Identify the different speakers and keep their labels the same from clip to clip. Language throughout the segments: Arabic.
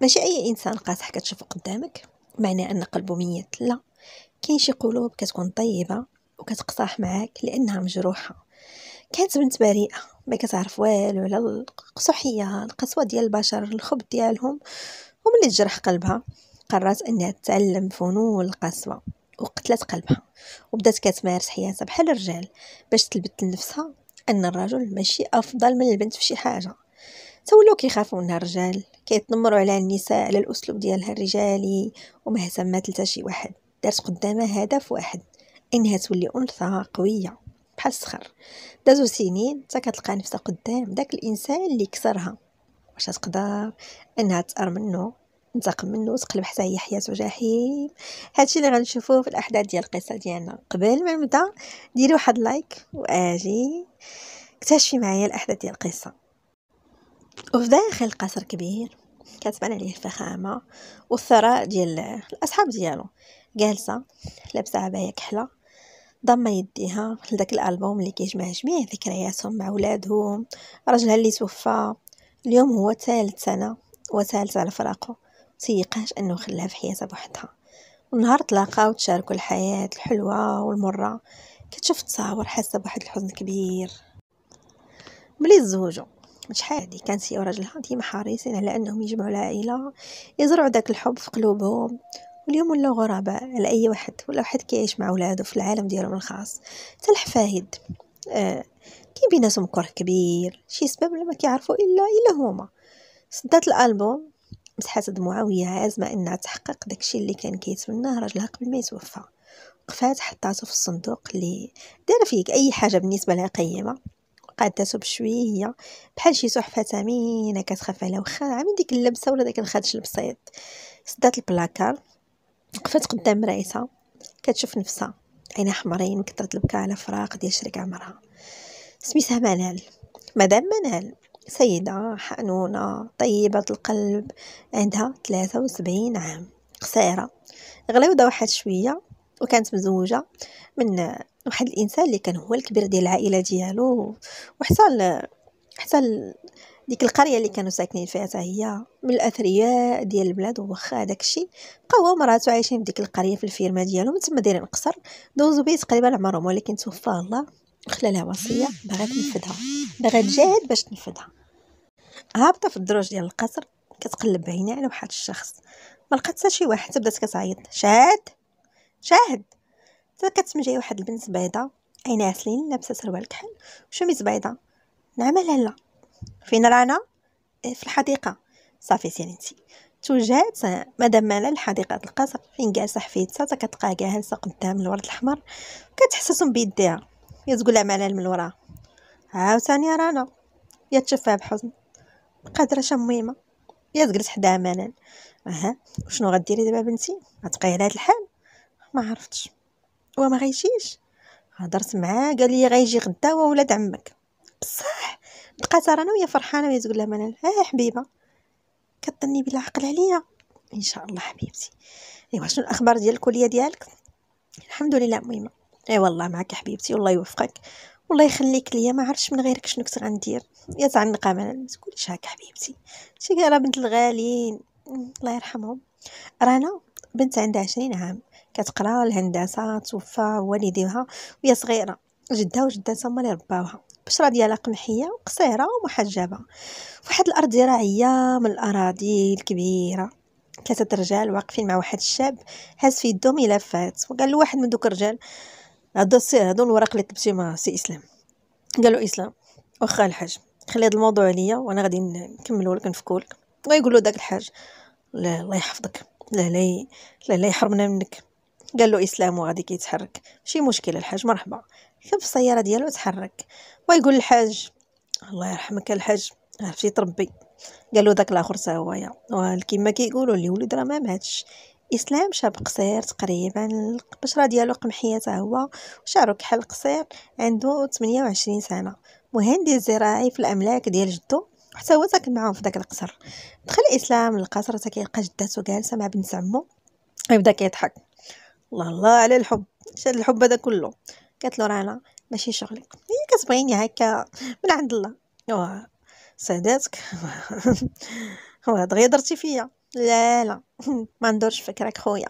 Speaker 1: ماشي أي إنسان قاصح كتشوفو قدامك معناه أن قلبو ميت لا كاين شي قلوب كتكون طيبة وكتقصاح معاك لأنها مجروحة كانت بنت بريئة آه، ما كتعرف والو على القصحية القسوة ديال البشر الخبث ديالهم وملي تجرح قلبها قررت انها تتعلم فنون القسوه وقتلت قلبها وبدات كتمارس حياتها بحال الرجال باش تلبت لنفسها ان الرجل ماشي افضل من البنت في شي حاجه ولاو كيخافوا منها الرجال كيتنمروا على النساء على الاسلوب ديالها الرجالي ومهتمات لتا شي واحد دارت قدامها هدف واحد انها تولي انثى قويه بحال الصخر دازو سنين حتى كتلقى نفسها قدام داك الانسان اللي كسرها واش تقدر انها تقر منه تنتقم منه وتقلب حتى هي حياته جحيم هادشي اللي غنشوفوه في الاحداث ديال القصه ديالنا قبل ما نبدا ديري واحد لايك واجي اكتشفي معايا الاحداث ديال القصه وفي داخل قصر كبير كتبان عليه الفخامة والثراء ديال الأصحاب ديالو جالسة لابسة عباية كحلة ضم يديها لداك الألبوم اللي كيجمع جميع ذكرياتهم مع ولادهم راجلها اللي توفى اليوم هو ثالث سنة وثالث على فراقو تيقاش أنه خلاها في حياتها بوحدها ونهار تلاقاو وتشاركوا الحياة الحلوة والمرة كتشوف تصاور حاسة بواحد الحزن كبير ملي تزوجوا شحال هادي كانت سي وراجلها ديما حريصين على انهم يجمعوا العائله يزرعوا داك الحب في قلوبهم واليوم ولاو غرباء على اي واحد ولا واحد كيعيش مع ولادو في العالم ديالهم الخاص حتى الحفايد آه كاين بيناتهم كره كبير شي سبب ما كيعرفوا الا الا هما صدات الالبوم مسحات دموعها وهي عازمه انها تحقق داكشي اللي كان كيتمناه راجلها قبل ما يتوفى وقفات حطاتو في الصندوق اللي دار فيه اي حاجه بالنسبه لها قيمه قادته بشويه بحال شي تحفه ثمينه كتخاف على وخا عامين ديك اللبسه ولا داك الخدش البسيط سدات البلاكار وقفات قدام مرايتها كتشوف نفسها عينها حمرين كثرت البكاء على فراق ديال شريك عمرها سميتها منال مدام منال سيدة حنونة طيبة القلب عندها 73 عام قصيرة غليوضة واحد شوية وكانت مزوجة من واحد الإنسان اللي كان هو الكبير ديال العائلة ديالو وحصل حصل ديك القرية اللي كانوا ساكنين فيها هي من الأثرياء ديال البلاد وخا هذاك الشيء بقى هو ومراتو عايشين في ديك القرية في الفيرما ديالو من تما دايرين قصر دوزو بيت تقريبا عمرهم ولكن توفى الله خلا وصية باغا تنفذها باغا تجاهد باش تنفذها هابطة في الدروج ديال القصر كتقلب بعينها على واحد الشخص ما لقات شي واحد تبدات كتعيط شاد شاهد حتى كتسمى جاي واحد البنت بيضاء عينيها سليل لابسه سروال كحل وشميز بيضاء نعم لا فين رانا آه، في الحديقه صافي انت توجهات مدام مالا لحديقة القصر فين جالسة حفيدتها تا كتلقاها جالسة قدام الورد الأحمر كتحسسهم بيديها يا تقولها ملال من وراها عاوتاني رانا يا تشفاها بحزن قادرة شميمة يا تجلس حداها ملال اها وشنو غديري دابا بنتي غتبقاي على هاد الحال ما عرفتش وما غيجيش هضرت معاه قال لي غيجي غدا هو ولاد عمك بصح بقات انا وهي فرحانه وهي تقول لها منال ها حبيبه كتظني بلا عقل عليا ان شاء الله حبيبتي ايوا شنو الاخبار ديال الكليه ديالك الحمد لله مهمه اي والله معك حبيبتي والله يوفقك والله يخليك ليا ما عرفتش من غيرك شنو كنت غندير يا تعنقه منال ما تقوليش هكا حبيبتي شي راه بنت الغالين الله يرحمهم رانا بنت عندها عشرين عام كتقرا الهندسه توفى والديها وهي صغيره جدها وجداتها هما اللي رباوها البشره ديالها قمحيه وقصيره ومحجبه فواحد الارض زراعيه من الاراضي الكبيره ثلاثه رجال واقفين مع واحد الشاب هز في يدو ملفات وقال له واحد من دوك الرجال هادو سي هادو الوراق اللي كتبتي مع سي اسلام قال له اسلام واخا الحاج خلي هاد الموضوع عليا وانا غادي نكملو لك نفكو لك ويقول له داك الحاج لا الله يحفظك لا لا, لا يحرمنا منك قال له اسلام وغادي كيتحرك ماشي مشكل الحاج مرحبا ركب في السياره ديالو تحرك ويقول الحاج الله يرحمك الحاج عرفتي تربي قالو داك الاخر حتى هويا يا كيقولوا اللي ولد راه ما ماتش اسلام شاب قصير تقريبا البشره ديالو قمحيه حتى هو وشعرو كحل قصير عنده 28 سنه مهندس زراعي في الاملاك ديال جدو حتى هو ساكن معاهم في داك القصر دخل اسلام للقصر تا كيلقى جداتو جالسه مع بنت عمو يبدا كيضحك الله الله على الحب شاد الحب هذا كله قالت له رانا ماشي شغلك هي كتبغيني هكا من عند الله وا ساداتك واه دغيا درتي فيا لا لا ما ندورش فكرك خويا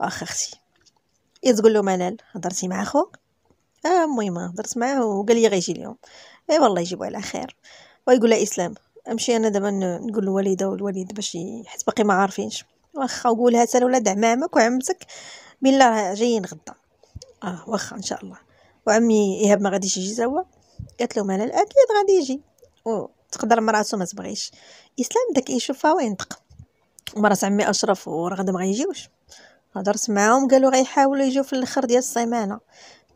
Speaker 1: واخا اختي يا تقول له منال هضرتي مع خوك اه المهم هضرت معاه وقال لي غيجي اليوم اي والله يجيبو على خير ويقول لها اسلام امشي انا دابا نقول الوالده والوالد باش حيت باقي ما عارفينش واخا وقولها حتى لولاد عمامك وعمتك بالله راه جايين غدا اه واخا ان شاء الله وعمي ايهاب ما غاديش يجي زوا قالت لهم انا الاكيد غادي يجي تقدر مراتو ما تبغيش اسلام داك يشوفها وينطق مرات عمي اشرف ورغد ما غايجيوش هضرت معاهم قالوا غيحاولوا يجيو في الاخر ديال السيمانه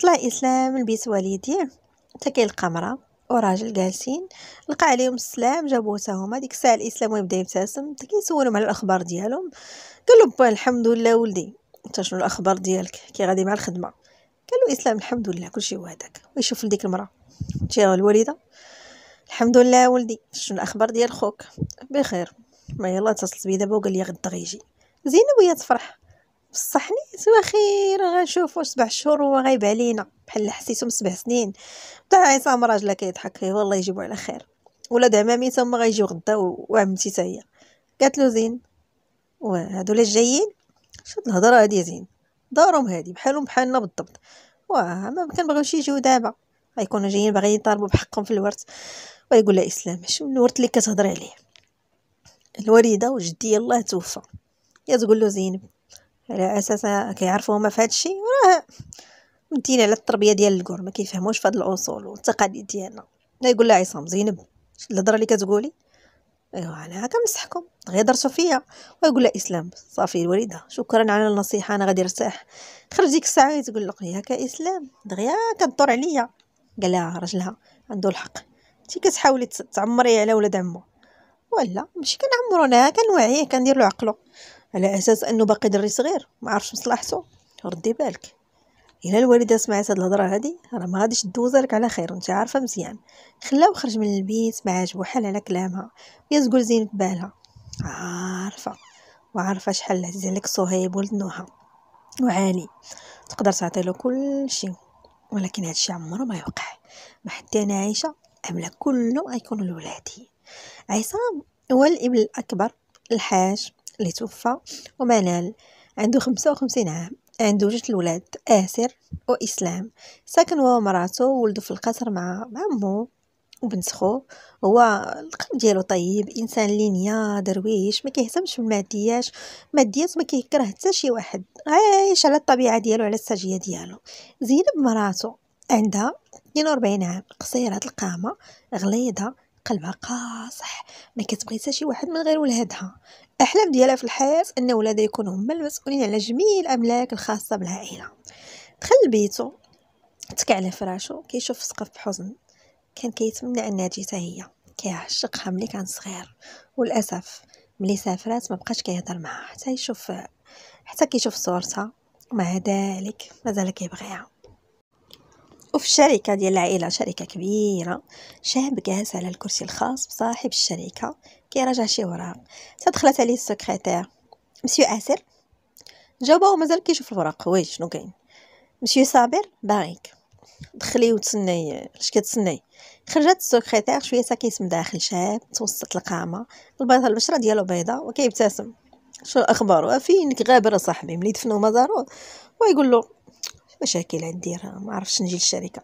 Speaker 1: طلع اسلام لبيت والديه حتى كيلقى مرا وراجل جالسين لقى عليهم السلام جابوه حتى هما ديك الساعه الاسلام ويبدا يبتسم حتى كيسولهم على الاخبار ديالهم قالوا با الحمد لله ولدي انت شنو الاخبار ديالك كي غادي مع الخدمه قال له اسلام الحمد لله كلشي هو هذاك ويشوف لديك المراه تي الوالده الحمد لله ولدي شنو الاخبار ديال خوك بخير ما يلا اتصلت بيه دابا وقال لي غدا غيجي زينه وهي تفرح بصحني سوا خير غنشوفو سبع شهور وهو غايب علينا بحال حسيتهم سبع سنين تاع طيب، عصام راجله كيضحك والله يجيبو على خير ولاد عمامي تما غيجيو غدا وعمتي تاهي هي قالت له زين وهادو لا جايين شد الهضره هادي زين دارهم هادي بحالهم بحالنا بالضبط واه ما كنبغيوش يجيو دابا غيكونوا جايين باغيين يطالبوا بحقهم في الورث ويقول لها اسلام شنو الورث اللي كتهضري عليه الوريده وجدي الله توفى يا تقول له زينب على اساس كيعرفوا هما في الشيء راه مدين على التربيه ديال الكور ما كيفهموش في الاصول والتقاليد ديالنا لا يقول لها عصام زينب الهضره اللي كتقولي ايوا انا هكا مسحكم غير درتو فيا ويقول لها اسلام صافي الوالده شكرا على النصيحه انا غادي نرتاح خرج ديك الساعه تقول له هكا اسلام دغيا كدور عليا قال لها راجلها عنده الحق انت كتحاولي تعمري على ولاد عمو ولا ماشي كنعمرو انا كنوعيه كندير له عقله على اساس انه باقي دري صغير ما عرفش مصلحته ردي بالك الا الوالده سمعت هاد الهضره هادي راه ما غاديش دوز لك على خير وانت عارفه مزيان خلاو وخرج من البيت ما عجبو حال على كلامها يا تقول زين في بالها عارفه وعارفه شحال عزيز عليك صهيب ولد نوحه وعالي تقدر تعطي له كل شيء ولكن هادشي عمرو ما يوقع ما حتى انا عايشه أملا كله غيكون لولادي عصام هو الابن الاكبر الحاج اللي توفى ومنال عنده خمسة وخمسين عام عنده جوج الولاد آسر وإسلام ساكن هو ومراته وولدوا في القصر مع عمو وبنت خو هو القلب ديالو طيب انسان لينيا درويش ما كيهتمش بالماديات ماديات ما كيكره حتى شي واحد عايش على الطبيعه ديالو على السجيه ديالو زينب مراته عندها 42 عام قصيره القامه غليظه قلبها قاصح ما كتبغي حتى شي واحد من غير ولادها احلام ديالها في الحياه ان ولادها يكونوا هما المسؤولين على جميع الاملاك الخاصه بالعائله دخل لبيتو تكع على فراشو كيشوف سقف بحزن كان كيتمنى انها تجي هي كيعشقها ملي كان صغير وللاسف ملي سافرات ما بقاش كيهضر معها حتى يشوف حتى كيشوف صورتها مع ذلك مازال كيبغيها وفي الشركة ديال العائلة شركة كبيرة شاب جالس على الكرسي الخاص بصاحب الشركة كيراجع شي وراق تدخلت عليه السكرتير مسيو آسر جاوبه ومازال كيشوف الوراق وي شنو كاين مسيو صابر باغيك دخلي وتسني اش كتسني خرجت السكرتير شويه كيسم داخل شاب توسط القامه البيضه البشره ديالو بيضاء وكيبتسم شو الاخبار فينك غابر صاحبي ملي دفنو مزارو ويقول له مشاكل عندي راه ما عرفتش نجي للشركه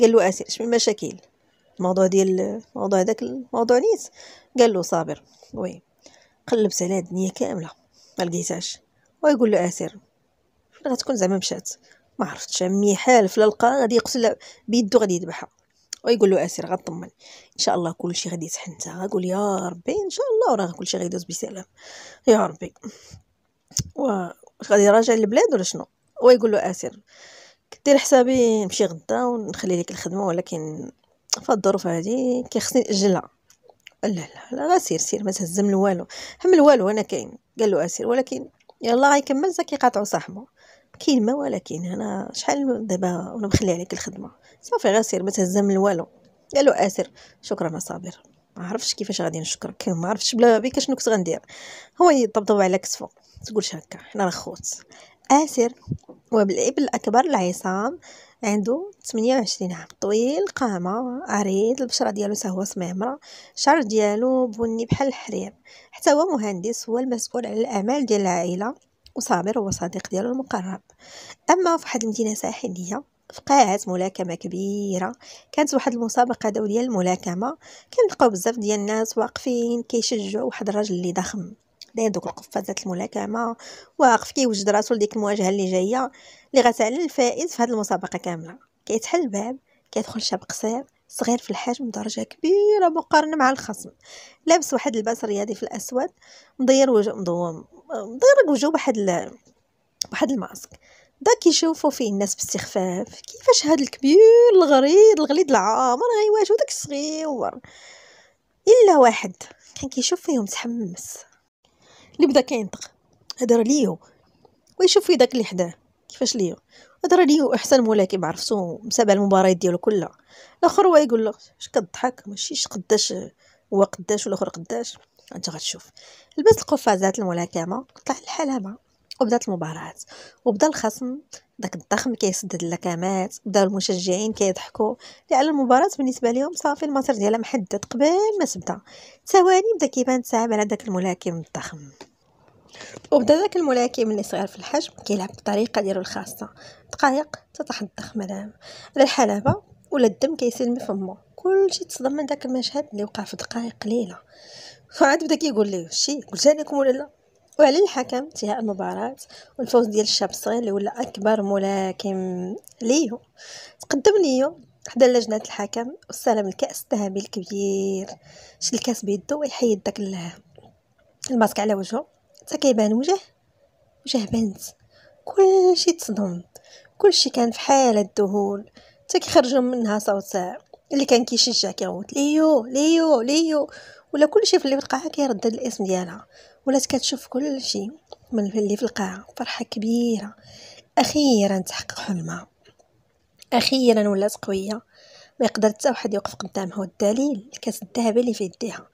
Speaker 1: قال له اسير شنو المشاكل الموضوع ديال الموضوع هذاك الموضوع نيت قال له صابر وي قلبت على الدنيا كامله ما لقيتهاش ويقول له اسير فين غتكون زعما مشات ما عرفتش عمي حالف لا لقى غادي يقتل بيدو غادي يذبحها ويقول له اسير غطمن ان شاء الله كلشي غادي يتحنت غنقول يا ربي ان شاء الله كل كلشي غيدوز بسلام يا ربي و غادي يراجع للبلاد ولا شنو ويقول له اسير كدير حسابي نمشي غدا ونخلي ليك الخدمه ولكن في الظروف هذه كيخصني ناجلها لا لا لا غير سير سير ما تهزم والو هم والو انا كاين قال له اسير ولكن يلا غيكمل زكي قاطعو صاحبه كاين ما ولكن انا شحال دابا وانا مخلي عليك الخدمه صافي غير سير ما تهزم والو قال له اسير شكرا صابر ما عرفتش كيفاش غادي نشكرك ما عرفتش بلا بك شنو كنت غندير هو يطبطب على كتفو تقولش هكا حنا راه خوت اسير الاكبر العصام عندو 28 وعشرين عام طويل القامة عريض البشرة ديالو سهوه سميمرة الشعر ديالو بني بحال الحرير حتى هو مهندس هو المسؤول على الاعمال ديال العائله وصابر هو صديق ديالو المقرب اما في واحد المدينه ساحليه قاعة ملاكمه كبيره كانت واحد المسابقه دوليه للملاكمه كنلقاو بزاف ديال الناس واقفين كيشجعوا واحد الراجل اللي ضخم حدا دوك القفازات الملاكمه واقف كيوجد راسو لديك المواجهه اللي جايه اللي غتعلن الفائز في هذه المسابقه كامله كيتحل الباب كيدخل شاب قصير صغير في الحجم درجه كبيره مقارنه مع الخصم لابس واحد اللباس الرياضي في الاسود مضير وجه مضوم مضير وجهه بواحد ال... بواحد الماسك دا كيشوفوا فيه الناس باستخفاف كيفاش هاد الكبير الغريض الغليظ العامر غيواجهو داك الصغير الا واحد كان كيشوف فيهم تحمس اللي بدا كينطق هضر ليو ويشوف في داك اللي حداه كيفاش ليو هضر ليو احسن ملاكم عرفتو مسابع المباريات ديالو كلها الاخر هو يقول له اش كضحك ماشي اش قداش هو قداش والاخر قداش انت غتشوف لبس القفازات الملاكمه طلع الحلامه وبدات المباراة وبدا الخصم داك الضخم كيسدد اللكمات بداو المشجعين كيضحكوا لان المباراه بالنسبه لهم صافي المصير ديالها محدد قبل ما تبدا ثواني بدا كيبان صعب على داك الملاكم الضخم وبدا داك الملاكم اللي صغير في الحجم كيلعب بطريقه ديالو الخاصه دقائق تتحط الضخم على الحلبه ولا الدم كيسيل من فمه كلشي تصدم من داك المشهد اللي وقع في دقائق قليله فعاد بدا كيقول ليه شي قلت لكم ولا لا وعلى الحكم انتهاء المباراة والفوز ديال الشاب الصغير اللي ولا أكبر ملاكم ليو تقدم ليو حدا لجنة الحكم واستلم الكأس الذهبي الكبير شل الكأس بيدو ويحيد داك الماسك على وجهه حتى كيبان وجه وجه بنت كلشي تصدم كلشي كان في حالة ذهول حتى كيخرجوا منها صوت اللي كان كيشجع كيغوت ليو ليو ليو ولا كلشي في اللي وقع كيردد الاسم ديالها ولات كتشوف كلشي من اللي في القاعة فرحة كبيرة أخيرا تحقق حلمها أخيرا ولات قوية ما يقدر حتى واحد يوقف قدامها والدليل الكاس الذهبي اللي في يديها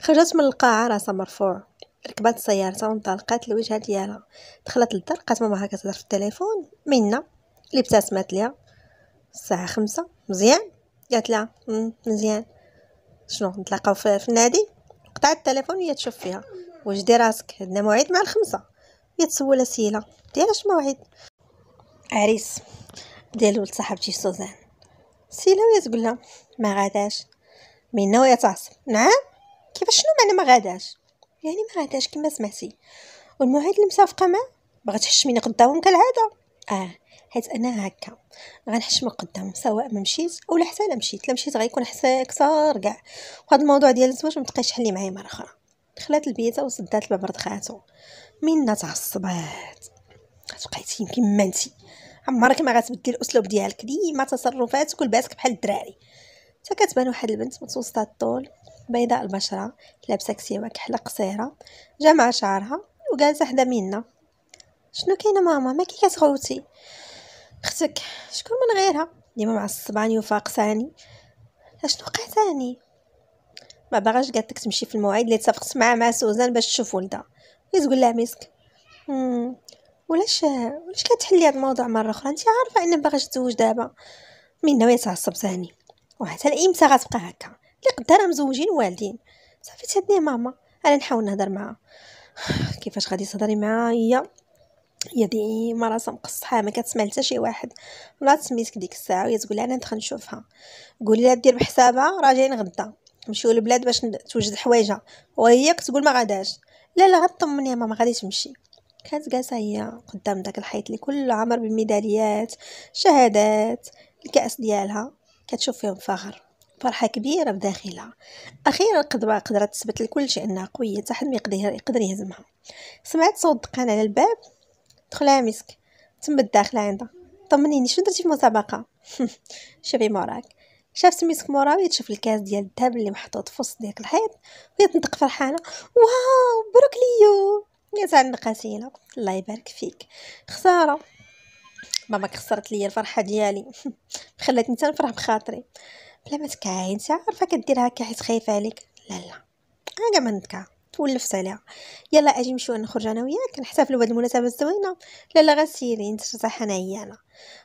Speaker 1: خرجت من القاعة راسها مرفوع ركبت سيارتها وانطلقت للوجهه ديالها دخلت للدار لقات ماماها كتهضر في التليفون منا اللي ابتسمت ليها الساعه خمسة مزيان قالت لها مزيان شنو نتلاقاو في النادي قطعت التليفون وهي تشوف فيها واش دير راسك عندنا موعد مع الخمسه يتسول اسئله ديالاش موعد عريس ديال ولد صاحبتي سوزان سيلا ويا تقول لها ما غاداش منى وهي تعصب نعم كيفاش شنو معنى ما غاداش يعني ما غاداش كما سمعتي والموعد اللي مسافقه معاه بغات تحشميني قدامهم كالعاده اه حيت انا هكا غنحشمك قدامهم سواء ما مشيت ولا حتى لا مشيت لا مشيت غيكون حساك صار كاع وهذا الموضوع ديال الزواج ما تبقاش حلي معايا مره اخرى دخلات البيت وسدات الباب رضخاتو منا تعصبات تبقيتي يمكن ما انتي عمرك ما غتبدلي الاسلوب ديالك ديما تصرفاتك ولباسك بحال الدراري حتى كتبان واحد البنت متوسطه الطول بيضاء البشره لابسه كسيوه كحله قصيره جامعه شعرها وجالسه حدا منا شنو كاينه ماما ما كي كتغوتي اختك شكون من غيرها ديما معصباني وفاقساني اشنو وقعتاني ما باغاش قالت لك تمشي في الموعد اللي اتفقت معاه مع سوزان باش تشوف ولدها هي تقول لها مسك ولاش ولاش كتحلي هاد الموضوع مره اخرى انت عارفه ان باغاش تزوج دابا من ناويه تعصب ثاني وحتى لامتى غتبقى هكا اللي قدرها مزوجين والدين صافي تهدني ماما انا نحاول نهضر معاها كيفاش غادي تهضري معاها هي هي ديما راسها مقصحه ما كتسمع لتا شي واحد مرات سميتك ديك الساعه وهي تقول انا ندخل نشوفها قولي لها دير بحسابها راجعين غدا نمشيو للبلاد باش توجد حوايجها وهي كتقول ما غاداش لا لا غطمني يا ماما غادي تمشي كانت جالسه هي قدام داك الحيط اللي كل عامر بالميداليات شهادات الكاس ديالها كتشوف فيهم فخر فرحه كبيره بداخلها اخيرا قدرت تثبت لكلشي انها قويه حتى حد يقدر يقدر يهزمها سمعت صوت دقان على الباب دخلها مسك تم الداخله عندها طمنيني شنو درتي في المسابقه شوفي موراك شاف سميتك موراوي تشوف الكاس ديال الذهب اللي محطوط في وسط ديك الحيط وهي تنطق فرحانه واو مبروك ليو يا تاع النقاسيله الله يبارك فيك خساره ماما خسرت ليا الفرحه ديالي خلاتني حتى نفرح بخاطري بلا ما تكاين عارفه كدير هكا حيت خايفه عليك لا لا انا ما نتكا ونلفت عليها يلا اجي نمشيو نخرج انا وياك نحتفل بهذه المناسبه الزوينه لا لا غير سيري نترتاح انا عيانه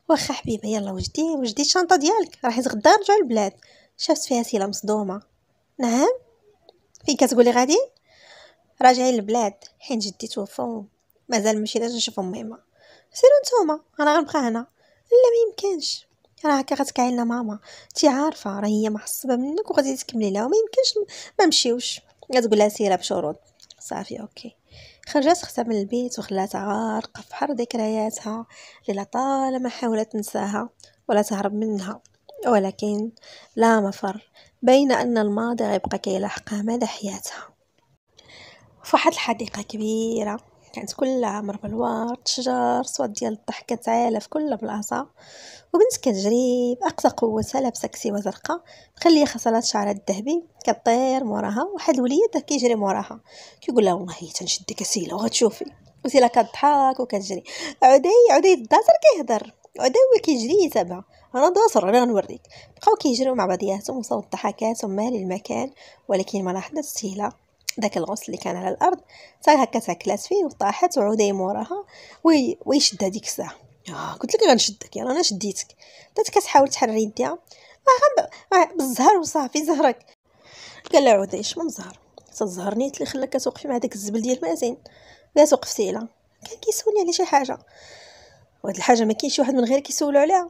Speaker 1: واخا حبيبه يلا وجدي وجدي الشنطه ديالك راه حيت غدا البلاد للبلاد شافت فيها سيله مصدومه نعم فين كتقولي غادي راجعين للبلاد حين جدي توفى مازال مشيناش نشوف ماما سيرو نتوما انا غنبقى هنا لا ما يمكنش راه هكا غتكعي لنا ماما انت عارفه راه هي محصبه منك وغادي تكملي لها وما يمكنش ما نمشيوش كتقول لها سيره بشروط صافي اوكي خرجت اختها من البيت وخلاتها غارقه في حر ذكرياتها اللي طالما حاولت تنساها ولا تهرب منها ولكن لا مفر بين ان الماضي غيبقى كيلاحقها مدى حياتها فواحد الحديقه كبيره كانت كل عامر بالوار شجر صوت ديال الضحكه عالة في كل بلاصه وبنت كتجري باقصى قوتها لابسه كسيوه زرقاء مخليه خصلات شعرها الذهبي كطير موراها واحد الوليد كيجري موراها كيقول لها والله تنشدك اسيله وغتشوفي وسيله كتضحك وكتجري عدي عدي الدازر كيهضر عدي كيجري يتابعها انا داسر انا غنوريك بقاو كيجريو مع بعضياتهم وصوت الضحكات ومال المكان ولكن ما لاحظت سيله داك الغصن اللي كان على الارض صار هكا تاكلات فيه وطاحت وعوداي موراها وي ويشدها ديك الساعه آه قلت لك غنشدك يلا انا شديتك بدات كتحاول تحرر يديها راه آه، بالزهر وصافي زهرك قال لها عوداي شمن زهر زهر الزهر نيت اللي خلاك كتوقفي مع داك الزبل ديال مازين بغيت وقفتي لها كان كيسولني على شي حاجه وهاد الحاجه ما كاينش واحد من غير كيسولو عليها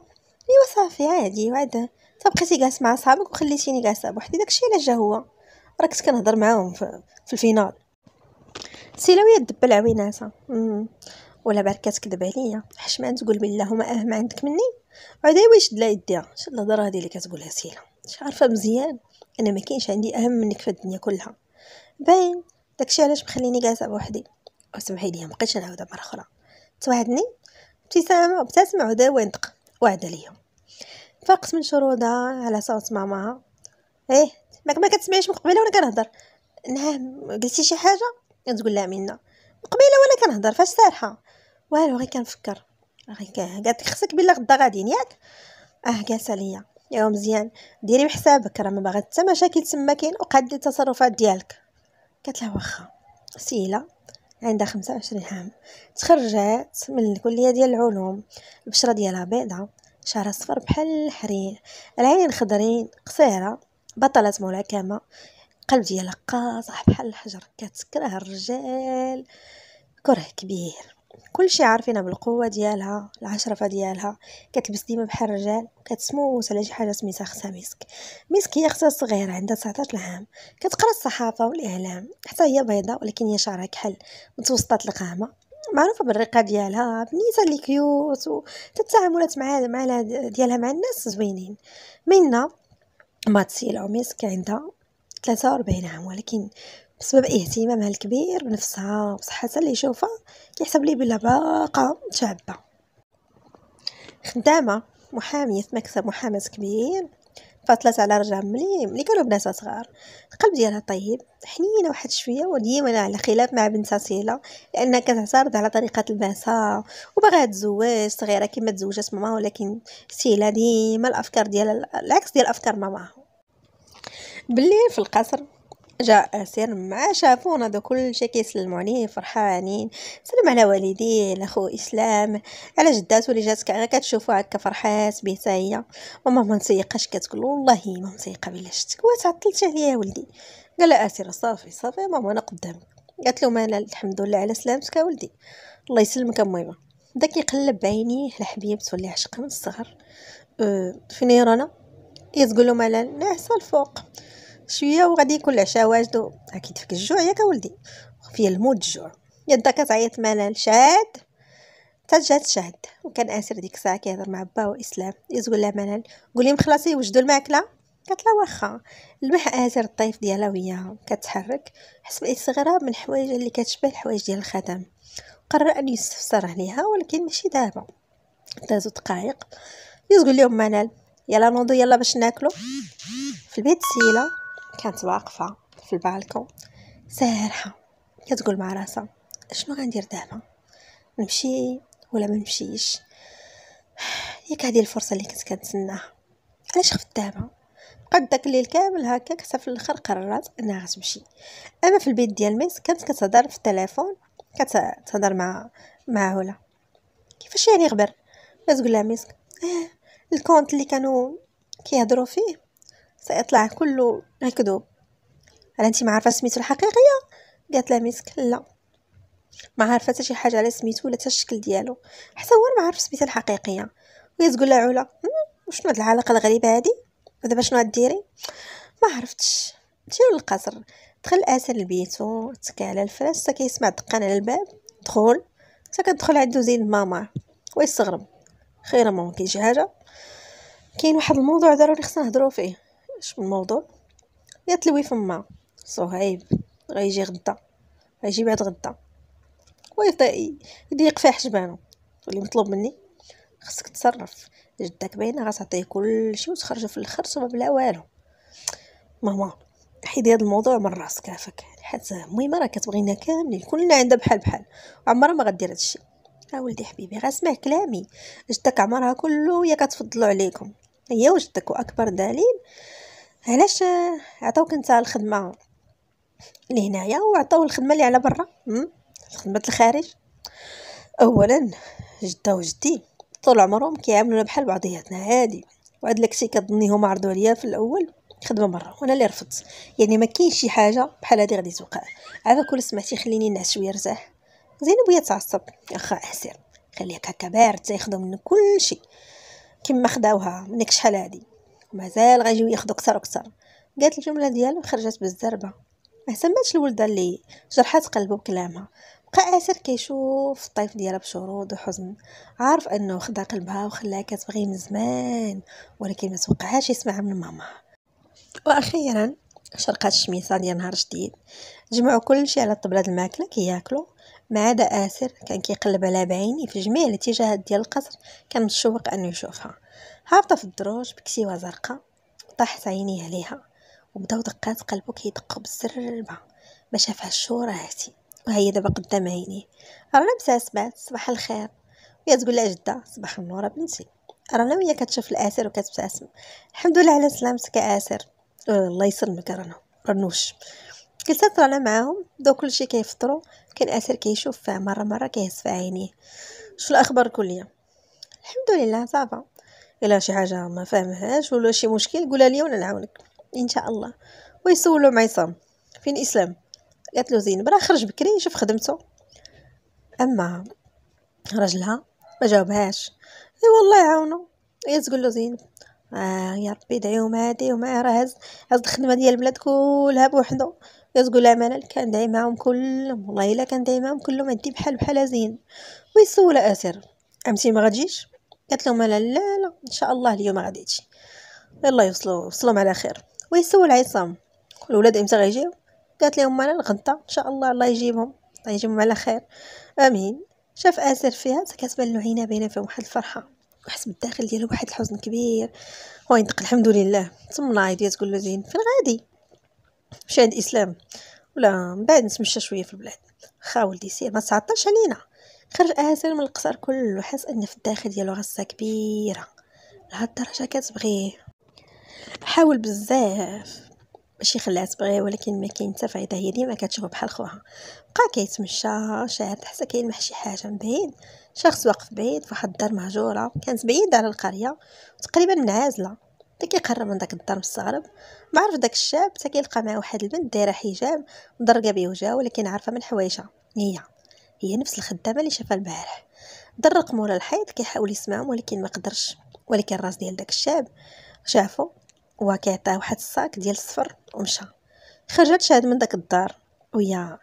Speaker 1: ايوا صافي عادي وعد تبقيتي جالس مع صحابك وخليتيني جالسه بوحدي داكشي علاش جا هو راه كنت كنهضر معاهم في الفينال سيلاوية دبا عويناتها ولا بارك كتكذب عليا حشمان تقول بالله هما اهم عندك مني عاد واش دلا يديها شو الهضره هذه اللي كتقولها سيلا مش عارفه مزيان انا ما كاينش عندي اهم منك في الدنيا كلها باين داكشي علاش مخليني جالسه بوحدي وسمحي لي ما بقيتش نعاودها مره اخرى توعدني ابتسامه ابتسم عدا وينطق وعد ليا فاقت من شروطها على صوت ماماها ايه ماك ما كتسمعيش من قبيله وانا كنهضر نعم قلتي شي حاجه كتقول لها منا من قبيله وانا كنهضر فاش سارحه والو غير كنفكر غير قالت خصك بلا غدا غاديين ياك اه جالسه ليا يا مزيان ديري بحسابك راه ما باغا حتى مشاكل تما كاين وقدي التصرفات ديالك قالت لها واخا سيله عندها خمسة وعشرين عام تخرجات من الكليه ديال العلوم البشره ديالها بيضاء شعرها صفر بحال الحرير العين خضرين قصيره بطلة ملاكمة قلب ديالها قاصح بحال الحجر كتكره الرجال كره كبير كلشي عارفينها بالقوة ديالها العشرفة ديالها كتلبس ديما بحال الرجال كتسموس على شي حاجة سميتها خصها مسك مسك هي خصها صغيرة عندها 19 عام كتقرا الصحافة والإعلام حتى هي بيضاء ولكن هي شعرها كحل متوسطة القامة معروفة بالرقة ديالها بنيتها اللي كيوت وتتعاملات مع مع ديالها مع الناس زوينين منا ماتسي العميس كان عندها 43 عام ولكن بسبب اهتمامها الكبير بنفسها وصحتها اللي يشوفها كيحسب لي بلا باقة شابه خدامه محاميه في مكتب محاماه كبير فطلات على رجع ملي ملي كانوا بناتها صغار القلب ديالها طيب حنينه واحد شويه وديما على خلاف مع بنتها سيلا لانها كتعتارض على طريقه لباسها وباغا تزوج صغيره كما تزوجات ماما ولكن سيلا ديما الافكار ديالها العكس ديال افكار ماماها بالليل في القصر جا أسير مع شافونا دو كل شي كيسلمو عليه فرحانين سلم على والديه خو إسلام على جداتو اللي جاتك غير كتشوفو هكا فرحات به هي ماما منسيقاش كتقول والله ما مسيقه بلا شتك وتعطلت عليا يا ولدي قال لها أسير آه، صافي صافي ماما أنا قدامك قالت له مالا الحمد لله على سلامتك ولدي الله يسلمك اميمه بدا كيقلب بعينيه الحبيب تولي عشقه من الصغر أه فين رانا هي له مالا ناعسه الفوق شويه وغادي يكون العشاء واجدو اكيد فيك الجوع ياك ولدي في الموت الجوع يدا كتعيط ملال شاد حتى شاد وكان اسر ديك الساعه كيهضر مع با واسلام يزول لها ملال قولي مخلصي خلاصي وجدوا الماكله قالت لها واخا المح اسر الطيف ديالها وياها كتحرك حسب صغيره من الحوايج اللي كتشبه الحوايج ديال الخدم قرر ان يستفسر عليها ولكن ماشي دابا دازو دقائق يزول لهم منال يلا نوضو يلا باش ناكلو في البيت سيله كانت واقفة في البالكون سارحة كتقول مع راسها شنو غندير دابا نمشي ولا ما نمشيش ياك هذه الفرصه اللي كنت كنتسناها علاش خفت دابا بقات داك الليل كامل هكا حتى في الاخر قررت انها غتمشي اما في البيت ديال ميس كانت كتهضر في التليفون كتهضر مع مع هولا كيفاش يعني غبر كتقول لها ميسك آه الكونت اللي كانوا كيهضروا فيه سيطلع كله مكذوب هل انت ما عارفه سميتو الحقيقيه قالت لها مسك لا ما عارفه حتى شي حاجه على سميتو ولا حتى الشكل ديالو حتى هو ما عارف سميتها الحقيقيه وهي تقول لها علا أمم، وشنو هاد العلاقه الغريبه هادي ودابا شنو غديري ما عرفتش مشيو للقصر دخل اسر لبيتو وتكى على الفراش حتى كيسمع دقان على الباب دخل حتى كتدخل عندو زين ماما ويستغرب خير ما كاين شي حاجه كاين واحد الموضوع ضروري خصنا نهضروا فيه في الموضوع يا تلوي فما صهيب غيجي غدا غيجي بعد غدا ويبدا يضيق في حجبانو واللي مطلوب مني خصك تصرف جدك باينه غتعطيه كلشي وتخرجو في الاخر صوب بلا والو ماما حيدي هذا الموضوع من راسك عافاك حيت المهم راه كتبغينا كاملين كلنا عندها بحال بحال وعمرها ما غدير هادشي ها ولدي حبيبي غاسمع كلامي جدك عمرها كله هي كتفضلو عليكم هي وجدك واكبر دليل علاش عطاوك نتا الخدمه لهنايا وعطاو الخدمه اللي على برا خدمه الخارج اولا جده وجدي طول عمرهم كيعاملونا بحال بعضياتنا عادي وعاد لاكسي كظني هما عرضوا عليا في الاول خدمه مره وانا اللي رفضت يعني ما كاينش شي حاجه بحال هادي غادي توقع عافاك كل سمعتي خليني نعس شويه نرتاح زينب هي تعصب واخا احسر خليك هكا بارد تاخذوا منك كلشي كما خداوها منك شحال هادي مازال غيجيو ياخدو كتر وكتر قالت الجمله ديالو خرجت بالزربه ما سمعتش الولده اللي جرحات قلبه بكلامها بقى آسر كيشوف الطيف ديالها بشرود وحزن عارف انه خدا قلبها وخلاها كتبغي من زمان ولكن ما توقعهاش يسمعها من ماما واخيرا شرقات الشميسه ديال نهار جديد جمعوا كلشي على طبله الماكله كياكلوا ما عدا آسر كان كيقلب على بعيني في جميع الاتجاهات ديال القصر كان متشوق انه يشوفها هابطة في الدروج بكسيوة زرقاء طاحت عيني عليها وبداو دقات قلبو كيدق بالزربة ما شافها الشورى هاتي وهي دابا قدام عيني رانا لابسها سمعت صباح الخير ويا تقول لها جده صباح النور بنتي رانا انا ويا كتشوف الاسر وكتبتسم الحمد لله على سلامتك يا اسر أه، الله يسلمك رانا رنوش جلست رانا معاهم دو كل شيء كيفطروا كان اسر كيشوف مره مره كيهز في عينيه شو الاخبار كليه الحمد لله صافا الا شي حاجه ما فاهمهاش ولا شي مشكل قولها لي وانا نعاونك ان شاء الله ويسولو عصام فين اسلام قالت له زين برا خرج بكري شوف خدمته اما رجلها ما جاوبهاش اي والله يعاونو هي تقول له زين آه يا ربي دعيهم هادي وما راه هز هز الخدمه ديال البلاد كلها بوحدو تقول لها كان كندعي معاهم كلهم والله الا كندعي معاهم كلهم عندي بحال بحال زين ويسول اسر امتي ما غتجيش قالت لهم لا لا لا ان شاء الله اليوم غادي تجي يلا يوصلوا وصلوا على خير ويسول عصام الولاد امتى غيجيو قالت لهم انا الغدا ان شاء الله الله يجيبهم الله يجيبهم على خير امين شاف اسر فيها كتبان له عينا باينه فيهم واحد الفرحه وحس بالداخل ديالو واحد الحزن كبير هو ينطق الحمد لله تم نايض تقول له زين فين غادي مشى عند اسلام ولا من بعد نتمشى شويه في البلاد خا ولدي سير ما تعطلش علينا خرج أسر من القصر كله حس أن في الداخل ديالو غصة كبيرة لهالدرجة كتبغيه حاول بزاف باش يخليها تبغيه ولكن ما كاين حتى فايده هي ديما كتشوف بحال خوها بقى كيتمشى شاعر حتى كاين محشي حاجه من بعيد شخص واقف بعيد فواحد الدار مهجوره كانت بعيده على القريه تقريبا منعزله حتى كيقرب من داك الدار مستغرب معرف داك الشاب حتى كيلقى مع واحد البنت دايره حجاب مضرقه بوجهها ولكن عارفه من حوايجها هي هي نفس الخدامه اللي شافها البارح درق مورا الحيط كيحاول يسمعهم ولكن ما قدرش ولكن الراس ديال داك الشاب شافو وكيعطيه واحد الصاك ديال الصفر ومشى خرجت شاد من داك الدار ويا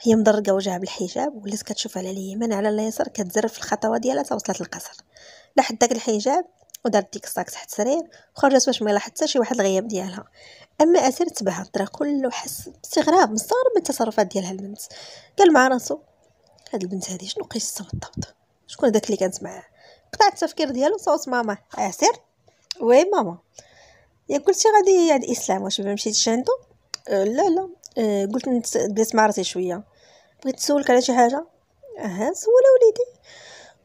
Speaker 1: هي مضرقه وجهها بالحجاب ولات كتشوف على اليمين على اليسار كتزرف الخطوة ديالها تا وصلت للقصر لحد داك الحجاب ودارت ديك الصاك تحت السرير وخرجت باش ما حتى شي واحد الغياب ديالها اما اسير تبعها الطريق كله حس باستغراب مستغرب من التصرفات ديالها البنت قال مع راسو هاد البنت هادي شنو قصتها بالضبط شكون داك اللي كانت معاه قطع التفكير ديالو صوت ماما عسير وي ماما يا قلتي غادي عند يعني اسلام واش مشيت مشيتش أه لا لا أه قلت بديت مع راسي شويه بغيت نسولك على شي حاجه اها سول وليدي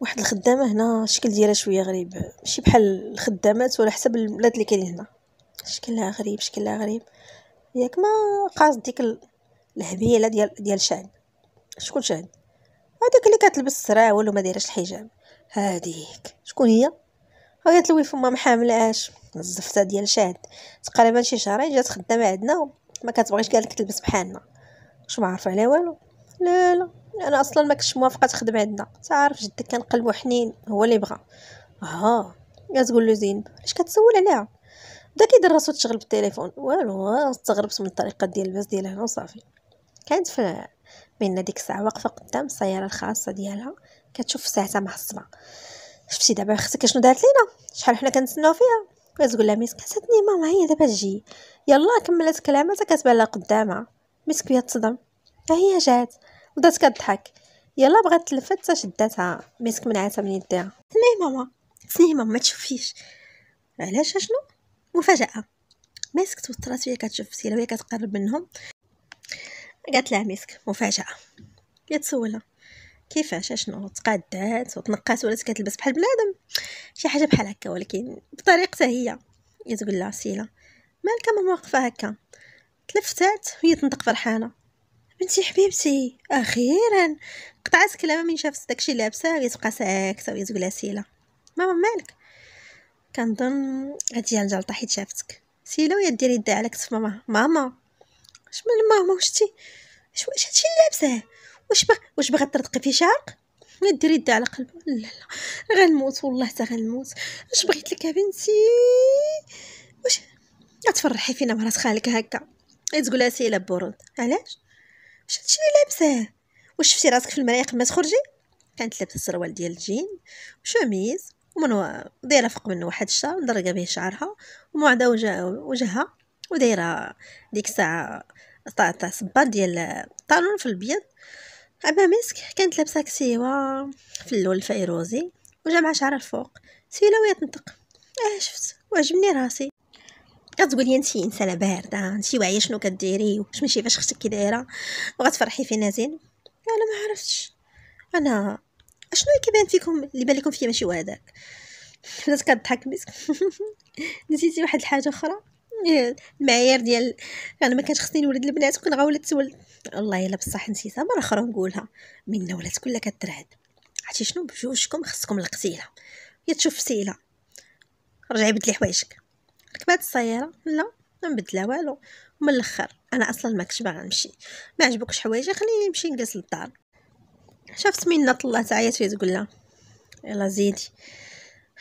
Speaker 1: واحد الخدامه هنا الشكل ديالها شويه غريب ماشي بحال الخدامات ولا حسب البلاد اللي كاينين هنا شكلها غريب شكلها غريب ياك ما قاصد ديك الهبيله ديال ديال شعب شكون شعب هذيك اللي كتلبس السراول وما دايرش الحجاب هذيك شكون هي هي تلوي فما محاملاش الزفته ديال شاد تقريبا شي شهرين جات خدامه عندنا ما كتبغيش قالك تلبس بحالنا واش ما عارفه عليها والو لا لا انا اصلا ما كنتش موافقه تخدم عندنا تعرف جدك كان قلبو حنين هو اللي بغى اه كتقول له زينب علاش كتسول عليها بدا كيدير راسو تشغل بالتليفون والو استغربت من الطريقه ديال اللباس ديالها وصافي كانت في بان ديك الساعه واقفه قدام السياره الخاصه ديالها كتشوف ساعتها معصبه شفتي دابا اختك شنو دارت لينا شحال حنا كنتسناو فيها كتقول لها مسك حساتني ماما هي دابا تجي يلا كملت كلامها حتى كتبان لها قدامها مسك هي تصدم ها هي جات بدات كضحك يلا بغات تلفت حتى شداتها مسك منعتها من يديها سني ماما سني ماما ما تشوفيش علاش شنو مفاجاه مسك توترات وهي كتشوف سيلا وهي كتقرب منهم قالت لها مسك مفاجاه هي تسولها كيفاش اشنو تقادات وتنقات ولات كتلبس بحال بنادم شي حاجه بحال هكا ولكن بطريقتها هي هي تقول لها سيلا مالك ماما واقفه هكا تلفتات وهي تنطق فرحانه بنتي حبيبتي اخيرا قطعت كلامها من شافت داكشي لابسه هي تبقى ساكته وهي تقول لها سيلا ماما مالك كنظن هادي جلطه حيت شافتك سيلا وهي دير يدها على كتف ماما ماما اش من ماما واش تي اش واش هادشي لابسه واش بغ واش باغا ترتقي في شعرك ديري يدها على قلبها لا لا غنموت والله حتى غنموت اش بغيت لك يا بنتي واش غتفرحي فينا مرات خالك هكا لها سيله بورود علاش واش هادشي اللي لابسه واش شفتي راسك في المرايه قبل ما تخرجي كانت لابسه سروال ديال الجين وشوميز ومن دايره فوق منه واحد الشال مدرقه به شعرها ومعدا وجهها ودايره ديك الساعه تاع تاع صبار ديال الطالون في البيض عبا مسك كانت لابسه كسيوه في اللون الفيروزي وجمع شعر الفوق سيلا ويا تنطق اه شفت وعجبني راسي كتقول لي انت انسانه بارده انت واعيه شنو كديري واش ماشي فاش اختك كي دايره وغتفرحي فينا زين انا ما عرفتش انا اشنو كيبان فيكم اللي بان لكم فيا ماشي هو هذاك بدات كضحك مسك نسيتي واحد الحاجه اخرى المعايير ديال انا ما كانش خصني نولد البنات وكنغا ولدت ولد والله الا بصح نسيتها مره اخرى نقولها من ولات كلها كترعد عرفتي شنو بجوجكم خصكم القتيله يا تشوف سيله رجعي بدلي حوايجك ركبات السياره لا ما نبدلها والو من الاخر انا اصلا ما كنتش باغا نمشي ما عجبوكش حوايجي خليني نمشي نجلس للدار شافت منا طلعت عيات فيها تقول لها يلا زيدي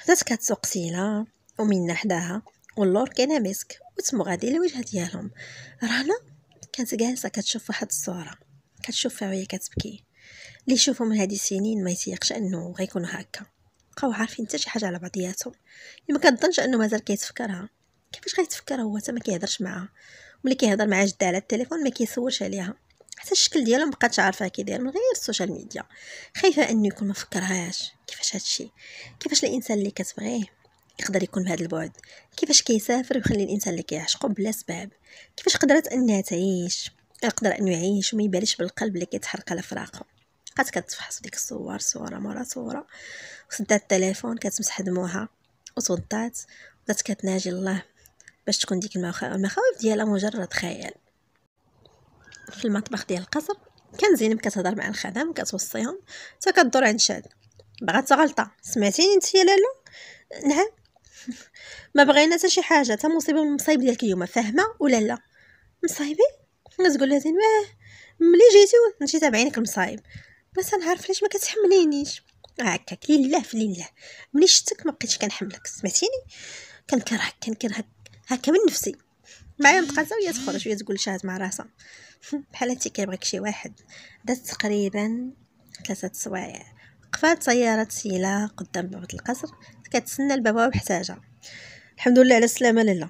Speaker 1: بدات كتسوق سيله ومنا حداها واللور كاينه مسك وتمو غادي الوجه ديالهم رهنا كانت جالسه كتشوف واحد الصوره كتشوف فيها وهي كتبكي اللي يشوفو من هادي السنين ما يتيقش انه غيكونوا هكا بقاو عارفين حتى شي حاجه على بعضياتهم اللي ما كنظنش انه مازال كيتفكرها كيفاش غيتفكر هو حتى ما كيهضرش معاها ملي كيهضر مع جده على التليفون ما كيسولش عليها حتى الشكل ديالها مبقاتش عارفه كي داير من غير السوشيال ميديا خايفه انه يكون ما فكرهاش كيفاش هادشي كيفاش الانسان اللي كتبغيه يقدر يكون بهذا البعد كيفاش كيسافر ويخلي الانسان اللي كيعشقو بلا سباب كيفاش قدرت انها تعيش يقدر انه يعيش وما يباليش بالقلب اللي كيتحرق على فراقه بقات كتفحص ديك الصور صوره مورا صوره وسدات التليفون كتمسح دموعها وتوضات بدات كتناجي الله باش تكون ديك المخاوف ديالها مجرد خيال في المطبخ ديال القصر كان زينب كتهضر مع الخدم كتوصيهم حتى كدور عند شاد بغات غلطه سمعتيني انت يا لالو نعم ما بغينا حتى شي حاجه حتى مصيبه من المصايب ديالك اليوم فاهمه ولا لا مصايبي كتقول لها زين واه ملي جيتي انت تابعينك المصايب بس نعرف ليش ما كتحملينيش هكاك لله في لله ملي شتك ما بقيتش كنحملك سمعتيني كنكرهك كنكرهك هكا من نفسي معايا نتقاسى هي تخرج وهي تقول شاهد مع راسها بحال انت كيبغيك شي واحد دات تقريبا ثلاثه سوايع قفات سيارة سيلا قدام باب القصر كتسنى لبابا بحتاجه الحمد لله على السلامه لالا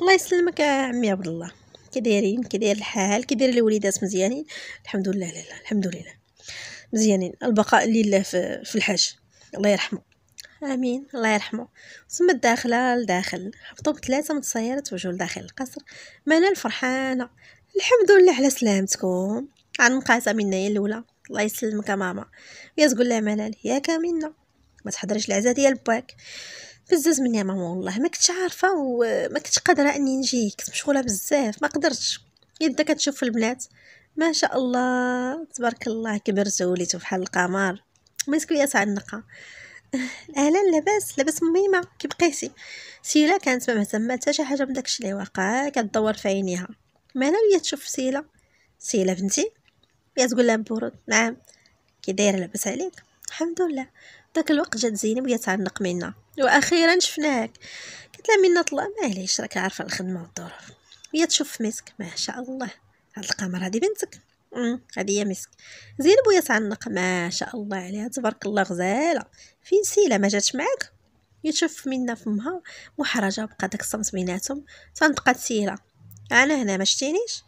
Speaker 1: الله يسلمك عمي عبد الله كي دايرين كي داير الحال كي داير الوليدات مزيانين الحمد لله لالا الحمد لله مزيانين البقاء لله في, الحاج الله يرحمه امين الله يرحمه ثم الداخل لداخل هبطوا بثلاثه من الصيارات وجهوا لداخل القصر منال فرحانه الحمد لله على سلامتكم مقاسه منا هي الاولى الله يسلمك ماما ويا تقول لها منال ياك منا ما تحضريش العزا ديال باك بزز مني ماما والله ما كنتش عارفه وما كنتش قادره اني نجي كنت مشغوله بزاف ما قدرتش يدا كتشوف البنات ما شاء الله تبارك الله كبرت وليت بحال القمر مسكويات على النقا اهلا لاباس لاباس ميمه كي بقيتي سيلا كانت ما مهتمه حتى شي حاجه من داكشي اللي واقع كتدور في عينيها مالا هي تشوف سيلا سيلا بنتي يا تقول لها برود نعم كي دايره لاباس عليك الحمد لله داك الوقت جات زينب تعنق منا واخيرا شفناك قلت لها منا طلع معليش راك عارفه الخدمه والظروف هي تشوف في مسك ما شاء الله هاد القمر هادي بنتك هادي هي مسك زينب وهي تعنق ما شاء الله عليها تبارك الله غزاله فين سيله ما جاتش معاك يتشوف منا فمها محرجه بقى داك الصمت بيناتهم تنطقات سيله انا هنا ما شتينيش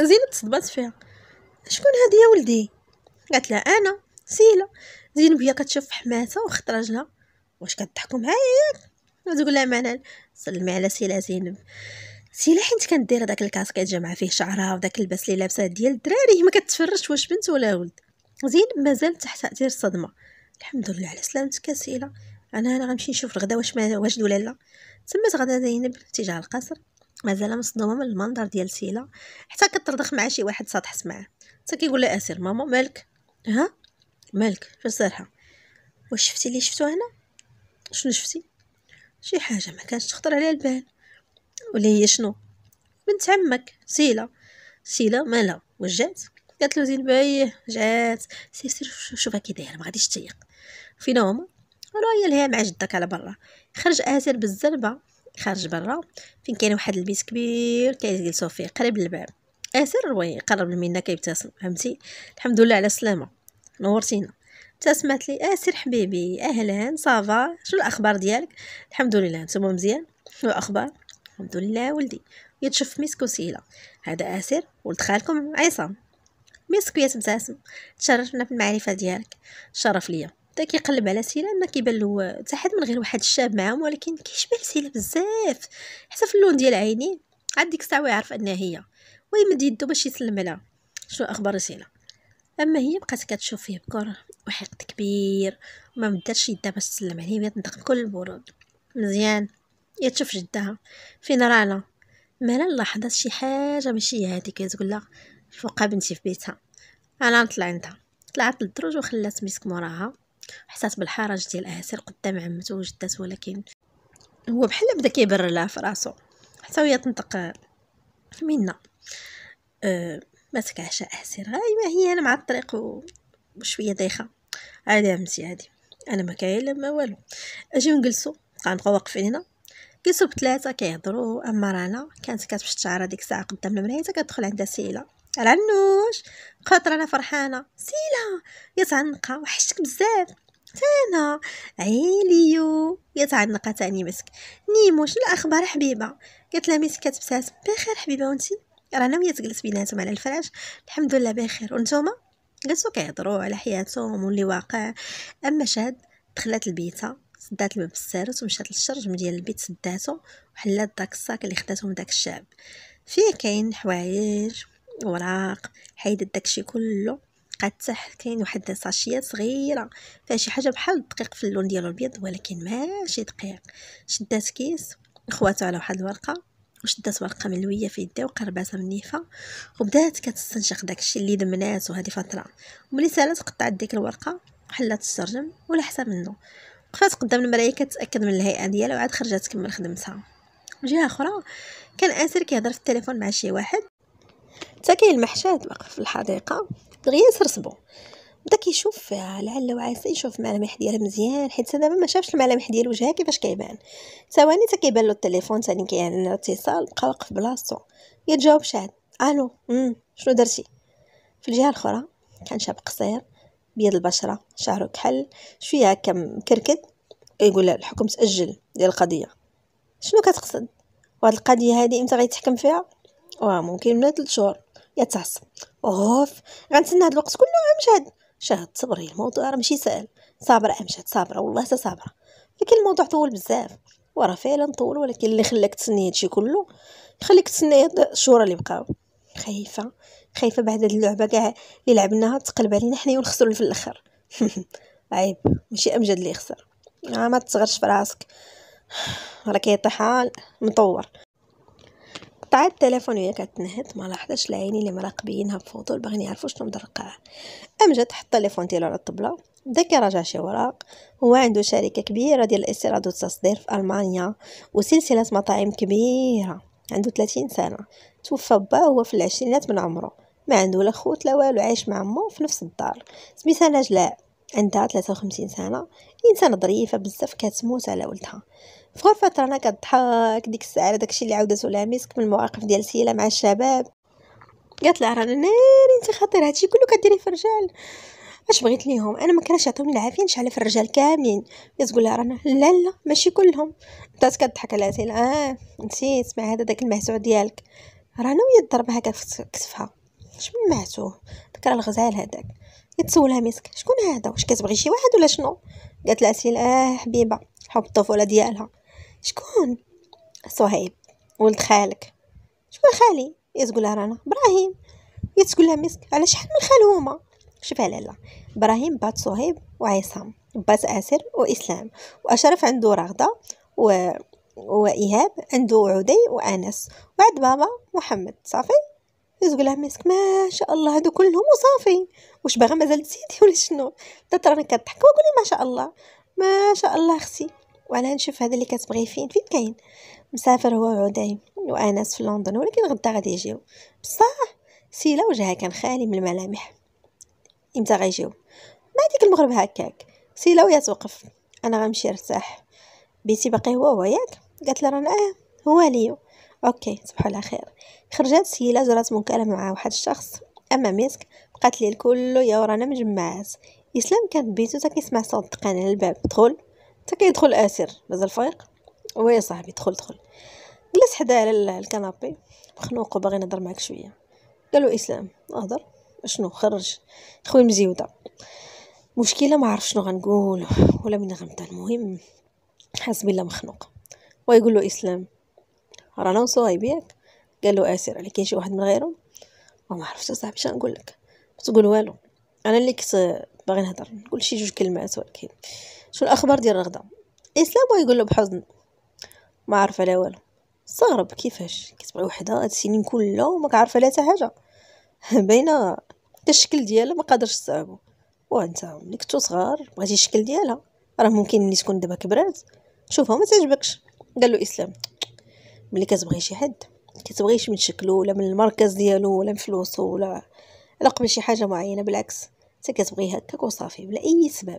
Speaker 1: زينب تصدمت فيها شكون هادي يا ولدي قالت لها انا سيله زينب هي كتشوف حماتها وخت راجلها واش كضحكوا معايا ياك وتقول لها منال سلمي على سيلا زينب سيلا حيت دايره داك الكاسكيت كيتجمع فيه شعرها وداك اللباس اللي لابسه ديال الدراري ما كتفرش واش بنت ولا ولد زينب مازال تحت تاثير الصدمه الحمد لله على سلامتك سيلا انا انا غنمشي نشوف الغدا واش واجد ولا لا تمت غدا زينب تجاه القصر مازال مصدومه من المنظر ديال سيلا حتى كترضخ مع شي واحد سطح سمعه حتى كيقول لها اسير ماما مالك ها مالك شو صالحه واش شفتي اللي شفتو هنا شنو شفتي شي حاجه ما كانش تخطر على البال ولا هي شنو بنت عمك سيلا سيلا واش جات قالت له زين بايه جات سير سير شوفها كي دايره ما غاديش تيق فين هما راه هي لها مع جدك على برا خرج اسر بالزربه خرج برا فين كاين واحد البيت كبير كيجلسوا فيه قريب للباب اسر قرب منا كيبتسم فهمتي الحمد لله على السلامه نورتينا تا سمعت لي اه سير حبيبي اهلا آه صافا شنو الاخبار ديالك الحمد لله نتوما مزيان شنو الاخبار الحمد لله ولدي يتشوف ميسكو وسيله هذا اسير آه ولد خالكم عصام ميسكو يا تبتسم تشرفنا في المعرفه ديالك شرف ليا بدا كيقلب على سيلا ما كيبان له حتى حد من غير واحد الشاب معاهم ولكن كيشبه سيلا بزاف حتى في اللون ديال عينيه عاد ديك الساعه يعرف انها هي ويمد يدو باش يسلم عليها شنو اخبار سيلا اما هي بقات كتشوف فيه بكره وحقد كبير وما مداتش يدها باش تسلم عليه يعني بغات تنطق بكل البرود مزيان يا تشوف جدها فين رانا مالا لاحظت شي حاجه ماشي هذيك كتقول لها فوقا بنتي في بيتها انا نطلع عندها طلعت للدروج وخلات مسك موراها حسات بالحرج ديال اعسر قدام عمته وجدات ولكن هو بحال بدا كيبرر لها في راسو حتى وهي تنطق منا أه ما عشاء احسن هاي ما هي انا مع الطريق وشويه دايخه عادي عمتي عادي انا ما كاين لا ما والو اجيو نجلسو كنبقاو واقفين هنا جلسوا بثلاثه كيهضروا اما رانا كانت كتمشي الشعره ديك الساعه قدام المرايه كتدخل عندها سيله النوش خاطر انا فرحانه سيله يا تعنقه وحشتك بزاف تانا عيليو يا تعنقه تاني مسك نيموش الاخبار حبيبه قالت لها مسك كتبسات بخير حبيبه وانتي رانا وهي تجلس بيناتهم على الفراش الحمد لله بخير وانتوما جلسوا كيهضروا على حياتهم واللي واقع اما شاد دخلت لبيتها سدات الباب بالسارت ومشات للشرجم ديال البيت سداتو وحلات داك الصاك اللي خداتو من داك الشاب فيه كاين حوايج وراق حيدت داكشي كله قد تحت كاين واحد الساشيات صغيره فيها شي حاجه بحال الدقيق في اللون ديالو الابيض ولكن ماشي دقيق شدات كيس خواتو على واحد الورقه وشدات ورقه ملويه في يديها وقرباتها من النيفه وبدات كتستنشق داكشي اللي دمنات وهذه فتره وملي سالات قطعت ديك الورقه وحلات الشرجم ولا حسب منه وقفات قدام المرايه كتاكد من الهيئه ديالها وعاد خرجات تكمل خدمتها من جهه اخرى كان اسر كيهضر في التليفون مع شي واحد تا كاين المحشاد واقف في الحديقه دغيا سرسبو بدا كيشوف فيها لعل وعسى يشوف الملامح ديالها مزيان حيت دابا ما شافش الملامح ديال وجهها كيفاش كيبان ثواني حتى كيبان له التليفون ثاني كيعلن يعني الاتصال بقى واقف بلاصتو تجاوب شاد الو امم شنو درتي في الجهه الاخرى كان شاب قصير بيض البشره شعره كحل شويه هكا مكركد يقول لها الحكم تاجل ديال القضيه شنو كتقصد وهاد القضيه هادي امتى غيتحكم فيها واه ممكن من 3 شهور تعصب اوف غنتسنى هاد الوقت كله غنمشي شاهد صبري الموضوع راه ماشي سهل صابره امشات صابره والله حتى صابره لكن الموضوع طول بزاف وراه فعلا طول ولكن اللي خلاك تسني هادشي كله خليك تسني هاد الشهور اللي بقاو خايفه خايفه بعد هاد اللعبه كاع اللي لعبناها تقلب علينا حنايا ونخسروا في الاخر عيب ماشي امجد اللي يخسر آه، ما تصغرش في راسك راه كيطيح آه، مطور قطع التليفون وهي كتنهد ما لاحظتش العيني اللي مراقبينها بفضول باغيين يعرفوا شنو مدرقعه امجد حط التليفون ديالو على الطبله بدا كيراجع شي وراق هو عنده شركه كبيره ديال الاستيراد والتصدير في المانيا وسلسله مطاعم كبيره عنده 30 سنه توفى با هو في العشرينات من عمره ما عنده لا خوت لا والو عايش مع مو في نفس الدار سميتها نجلاء عندها 53 سنه انسانه ظريفه بزاف كتموت على ولدها في غرفة رانا كضحك ديك الساعة على داكشي اللي عاوداتو لها مسك من المواقف ديال سيلا مع الشباب قالت لها رانا ناري انت خطير هادشي كله كديري في الرجال اش بغيت ليهم انا ما كانش العافيه نشعل في الرجال كاملين تقول لها رانا لا لا ماشي كلهم بدات كضحك على سيلا اه نسيت مع هذا داك المهزوع ديالك رانا وهي ضربها هكا في كتفها شمن معتو داك راه الغزال هذاك كتسولها مسك شكون هذا واش كتبغي شي واحد ولا شنو قالت لها سيلا اه حبيبه حب الطفوله ديالها شكون صهيب ولد خالك شكون خالي يا تقولها رانا ابراهيم يا تقولها مسك على شحال من خال هما شوف لالا ابراهيم بات صهيب وعصام بات اسر واسلام واشرف عنده رغده و وايهاب عنده عدي وانس وعد بابا محمد صافي يزقول لها مسك ما شاء الله هادو كلهم وصافي واش باغا مازال نسيتي ولا شنو تتراني طيب، كضحك وقولي ما شاء الله ما شاء الله اختي وانا نشوف هذا اللي كتبغي فين فين كاين مسافر هو وعدي وانس في لندن ولكن غدا غادي يجيو بصح سيلا وجهها كان خالي من الملامح امتى غيجيو ما ديك المغرب هكاك سيلا ويا توقف انا غنمشي نرتاح بيتي باقي هو هو ياك قالت لها رانا اه هو ليو اوكي صباح على خير خرجت سيلا جرات مكالمه مع واحد الشخص اما مسك بقات لي الكل يا ورانا مجمعات اسلام كانت بيتو تا كيسمع صوت دقان على الباب دخل حتى كيدخل اسر مازال فايق وي صاحبي دخل دخل جلس حداه على الكنابي مخنوق وباغي نهضر معاك شويه قالو اسلام اهضر شنو خرج خويا مزيوده مشكله ما عرف شنو غنقول ولا من غنبدا المهم حاس الله مخنوق ويقول له اسلام رانا وصهيب ياك قال له اسر على كاين شي واحد من غيرهم وما عرفتش صاحبي شنو نقول لك تقول والو انا اللي كنت باغي نهضر نقول شي جوج كلمات ولكن شنو الاخبار ديال رغده اسلام إيه، يقول له بحزن ما عارفه لا والو استغرب كيفاش كتبغي وحده هاد السنين كلها وما كعارفه لا حتى حاجه باينه الشكل ديالها ما قادرش تصعبو وانت ملي كنتو صغار بغيتي الشكل ديالها راه ممكن ملي تكون دابا كبرات شوفها ما تعجبكش قال له اسلام ملي كتبغي شي حد كتبغيش من شكله ولا من المركز ديالو ولا من فلوسو ولا لا قبل شي حاجه معينه بالعكس انت كتبغي هكاك وصافي بلا اي سبب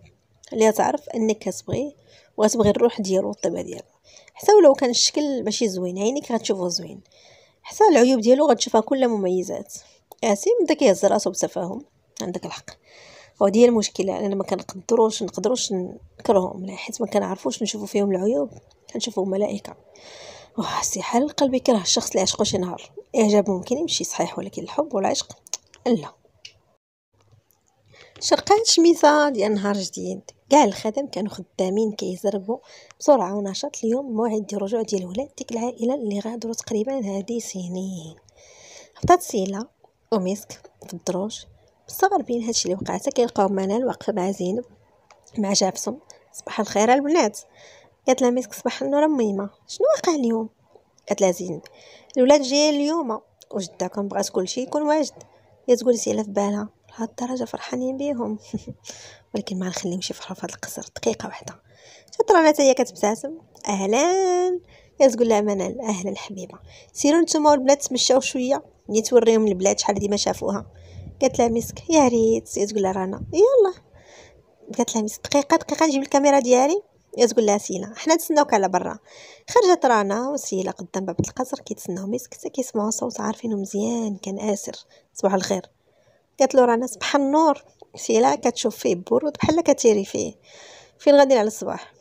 Speaker 1: اللي تعرف انك كتبغيه وغتبغي الروح ديالو والطبيعه ديالو حتى ولو كان الشكل ماشي زوين عينيك غتشوفو زوين حتى العيوب ديالو غتشوفها كلها مميزات اسي بدا كيهز راسو بتفاهم عندك الحق وهادي هي المشكله انا ما كنقدروش نقدروش نكرههم حيت ما كنعرفوش نشوفو فيهم العيوب كنشوفوهم ملائكه واه سي حال القلب يكره الشخص اللي عشقو شي نهار اعجاب ممكن يمشي صحيح ولكن الحب والعشق لا شرقات شميسة ديال نهار جديد كاع الخدم كانوا خدامين كيزربوا بسرعه ونشاط اليوم موعد ديال الرجوع ديال ولاد ديك العائله اللي غادروا تقريبا هادي سنين هبطت سيلا ومسك في الدروج بالصبر بين هادشي اللي وقعته كيلقاو منال واقفه مع زينب مع جابسم صباح الخير البنات قالت لها مسك صباح النور ميمه شنو واقع اليوم قالت لها زينب الولاد جايين اليوم وجداكم بغات كلشي يكون واجد يا تقول سيلا في بالها لهاد الدرجه فرحانين بيهم ولكن ما نخليهمش يفرحوا في هاد القصر دقيقه واحده شطرة حتى هي كتبتسم اهلا تقول لها منال اهلا حبيبه سيروا نتوما والبنات تمشاو شويه ني توريهم البلاد شحال ديما ما شافوها قالت لها مسك يا ريت تقول لها رانا يلا قالت لها مسك دقيقه دقيقه نجيب الكاميرا ديالي تقول لها سيلا حنا نتسناوك على برا خرجت رانا وسيلا قدام باب القصر كيتسناو مسك حتى كيسمعوا صوت عارفينه مزيان كان اسر صباح الخير قالت له رانا بحال النور سيلا كتشوف فيه برود بحال كتيري فيه فين غادي على الصباح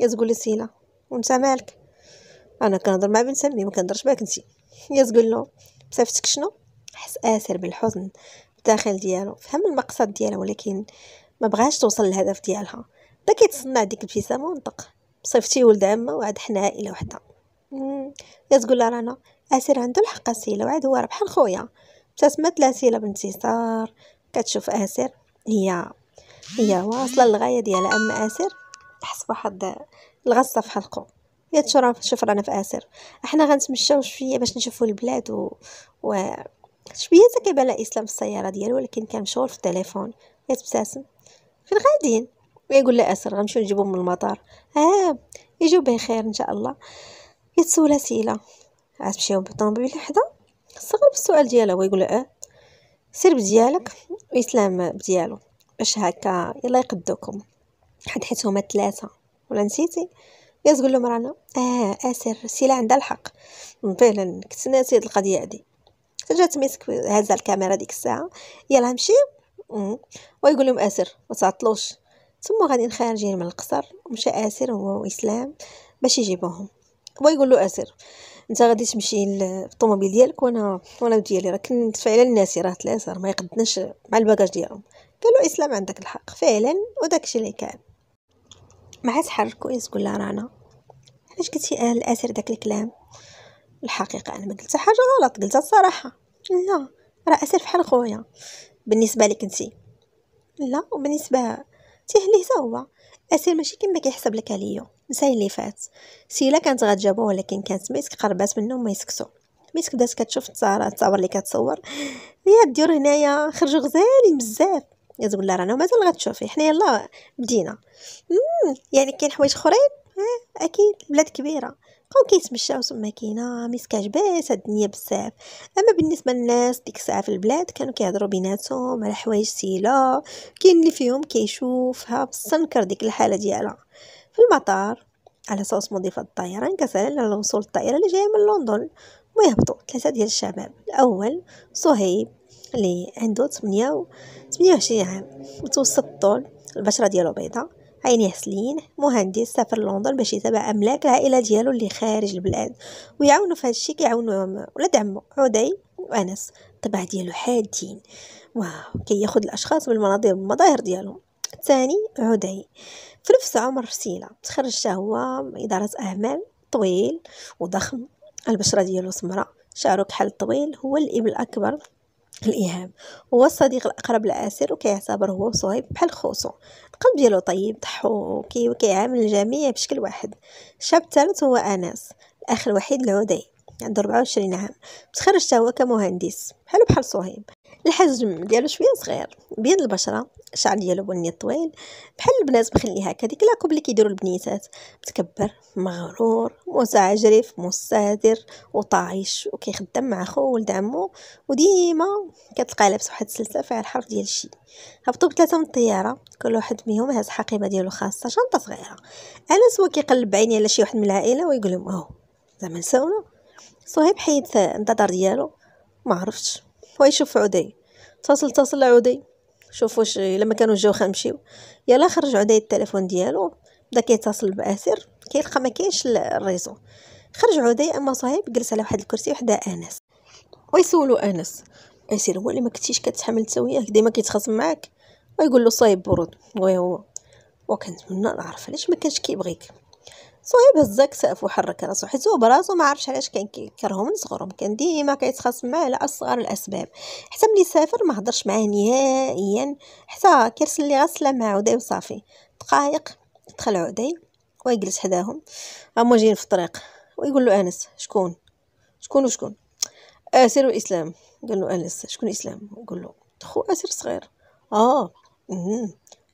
Speaker 1: يا تقول لي سيلا وانت مالك انا كنهضر مع بنت سمي ما كنهضرش معاك انت يا تقول له بصفتك شنو حس اسر بالحزن الداخل ديالو فهم المقصد ديالها ولكن ما بغاش توصل للهدف ديالها بدا كيتصنع ديك الابتسامه ونطق صيفطي ولد عمه وعاد حنا عائله وحده يا تقول لها رانا اسر عنده الحق سيلا وعاد هو بحال خويا ابتسمت لاسيلة بنت سار كتشوف اسر هي هي واصله للغايه ديالها اما اسر حس بواحد الغصه في حلقه يا ترى شوف رانا في اسر احنا غنتمشاو شويه باش نشوفوا البلاد و, و... شويه تا كيبان اسلام في السياره ديالو ولكن كان مشغول في التليفون يتبتسم فين غاديين يقول لها اسر غنمشيو نجيبهم من المطار اه يجيو بخير ان شاء الله يتسول سيله عاد مشاو بالطوموبيل حدا استغرب السؤال ديالها هو يقول اه سير بديالك ويسلام بديالو باش هكا يلا يقدوكم حد حيت هما ثلاثه ولا نسيتي يا تقول لهم رانا اه اسر آه، سيلا عندها الحق فعلا كنت ناسي هاد القضيه هادي جات مسك هازا الكاميرا ديك الساعه يلا نمشي ويقول لهم اسر آه، ما تعطلوش ثم غادي خارجين من القصر ومشى اسر هو واسلام باش يجيبوهم ويقول له اسر آه، انت غادي تمشي للطوموبيل ديالك وانا وانا ديالي راه كنت فعلا ناسي راه ثلاثه ما يقدناش مع الباكاج ديالهم قالوا اسلام عندك الحق فعلا وداكشي اللي كان مع تحركوا يس تقول رانا علاش قلتي اهل الاسر داك الكلام الحقيقه انا ما قلت حاجه غلط قلت الصراحه لا راه اسر فحال خويا بالنسبه لك انت لا وبالنسبه تيه هو اسير ماشي كيما كيحسب لك عليا مساء اللي فات سيلا كانت غتجابوه ولكن كانت ميسك قربات منه ما يسكتوا ميسك بدات كتشوف التصاور اللي كتصور هي دير هنايا خرجوا غزالين بزاف تقول لها رانا مازال غتشوفي حنا يلا بدينا يعني كاين حوايج اخرين اكيد بلاد كبيره بقاو كيتمشاو تما كاينه عجبات هاد الدنيا بزاف اما بالنسبه للناس ديك الساعه في البلاد كانوا كيهضروا بيناتهم على حوايج سيله كاين اللي فيهم كيشوفها بالسنكر ديك الحاله ديالها في المطار على صوص مضيفة الطيران كسلنا على الطائرة اللي جاية من لندن ويهبطوا ثلاثة ديال الشباب الأول صهيب اللي عنده تمنية و وعشرين عام متوسط الطول البشرة ديالو بيضاء عينيه حسلين مهندس سافر لندن باش يتابع املاك العائله ديالو اللي خارج البلاد ويعاونو في هادشي كيعاونو ولاد عمو عدي وانس الطباع ديالو حادين واو كياخد الاشخاص بالمناظر المظاهر ديالهم الثاني عدي في نفس عمر سيلا تخرج هو إدارة أعمال طويل وضخم البشرة ديالو سمراء شعره كحل طويل هو الإبن الأكبر الإيهام هو الصديق الأقرب لآسر وكيعتبر هو وصهيب بحال خوصو القلب ديالو طيب ضحو وكيعامل الجميع بشكل واحد الشاب الثالث هو أنس الأخ الوحيد العودي عنده 24 عام تخرج هو كمهندس بحالو بحال صهيب الحجم ديالو شويه صغير بيض البشره الشعر ديالو بني طويل بحال البنات مخلي هكا ديك لاكوب اللي كيديروا البنيتات متكبر مغرور متعجرف مستهتر وطايش وكيخدم مع خو ولد عمو وديما كتلقى لابس واحد السلسله فيها الحرف ديال الشي هبطوا بثلاثه من الطياره كل واحد منهم هاز حقيبه ديالو خاصه شنطه صغيره انس هو كيقلب بعيني على شي واحد من العائله ويقول لهم زعما نساونا صهيب حيد النظر ديالو ما عرفتش ويشوف عدي اتصل اتصل عدي شوف واش لما كانوا جاو خنمشيو يلا خرج عدي التليفون ديالو بدا كيتصل باسر كيلقى ما كاينش الريزو خرج عدي اما صهيب جلس على واحد الكرسي وحده انس ويسولو انس اسير هو اللي ما كنتيش كتحمل تسويه ديما كيتخاصم معاك ويقول له صايب برود وي هو وكنتمنى نعرف علاش ما كانش كيبغيك صهيب هزاك سقف وحرك راسو حيت هو براسو ما عرفش علاش كان كيكرهو من صغرهم كان ديما كيتخاصم معاه على اصغر الاسباب حتى ملي سافر ما هضرش معاه نهائيا حتى كيرسل لي غسله مع عدي وصافي دقائق دخل عدي ويجلس حداهم هما جايين في الطريق ويقول له انس شكون شكون وشكون اسير الاسلام قال له انس شكون اسلام يقول له خو اسير صغير اه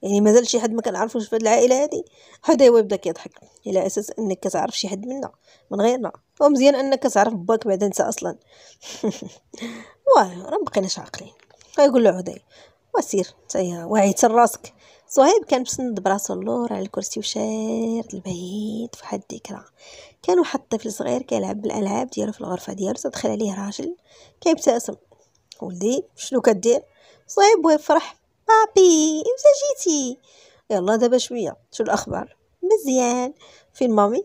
Speaker 1: يعني مازال شي حد ما كنعرفوش في هاد العائله هادي حتى هو يبدا كيضحك على اساس انك كتعرف شي حد منا من غيرنا ومزيان انك كتعرف باك بعدا انت اصلا واه راه مبقيناش عاقلين كيقول له عدي وسير نتايا واعي راسك صهيب كان مسند براسو اللور على الكرسي وشارد البعيد فواحد الذكرى كان واحد الطفل صغير كيلعب بالالعاب ديالو في الغرفه ديالو تدخل عليه راجل كيبتسم ولدي شنو كدير صهيب ويفرح بابي امتى جيتي يلا دابا شويه شو الاخبار مزيان فين مامي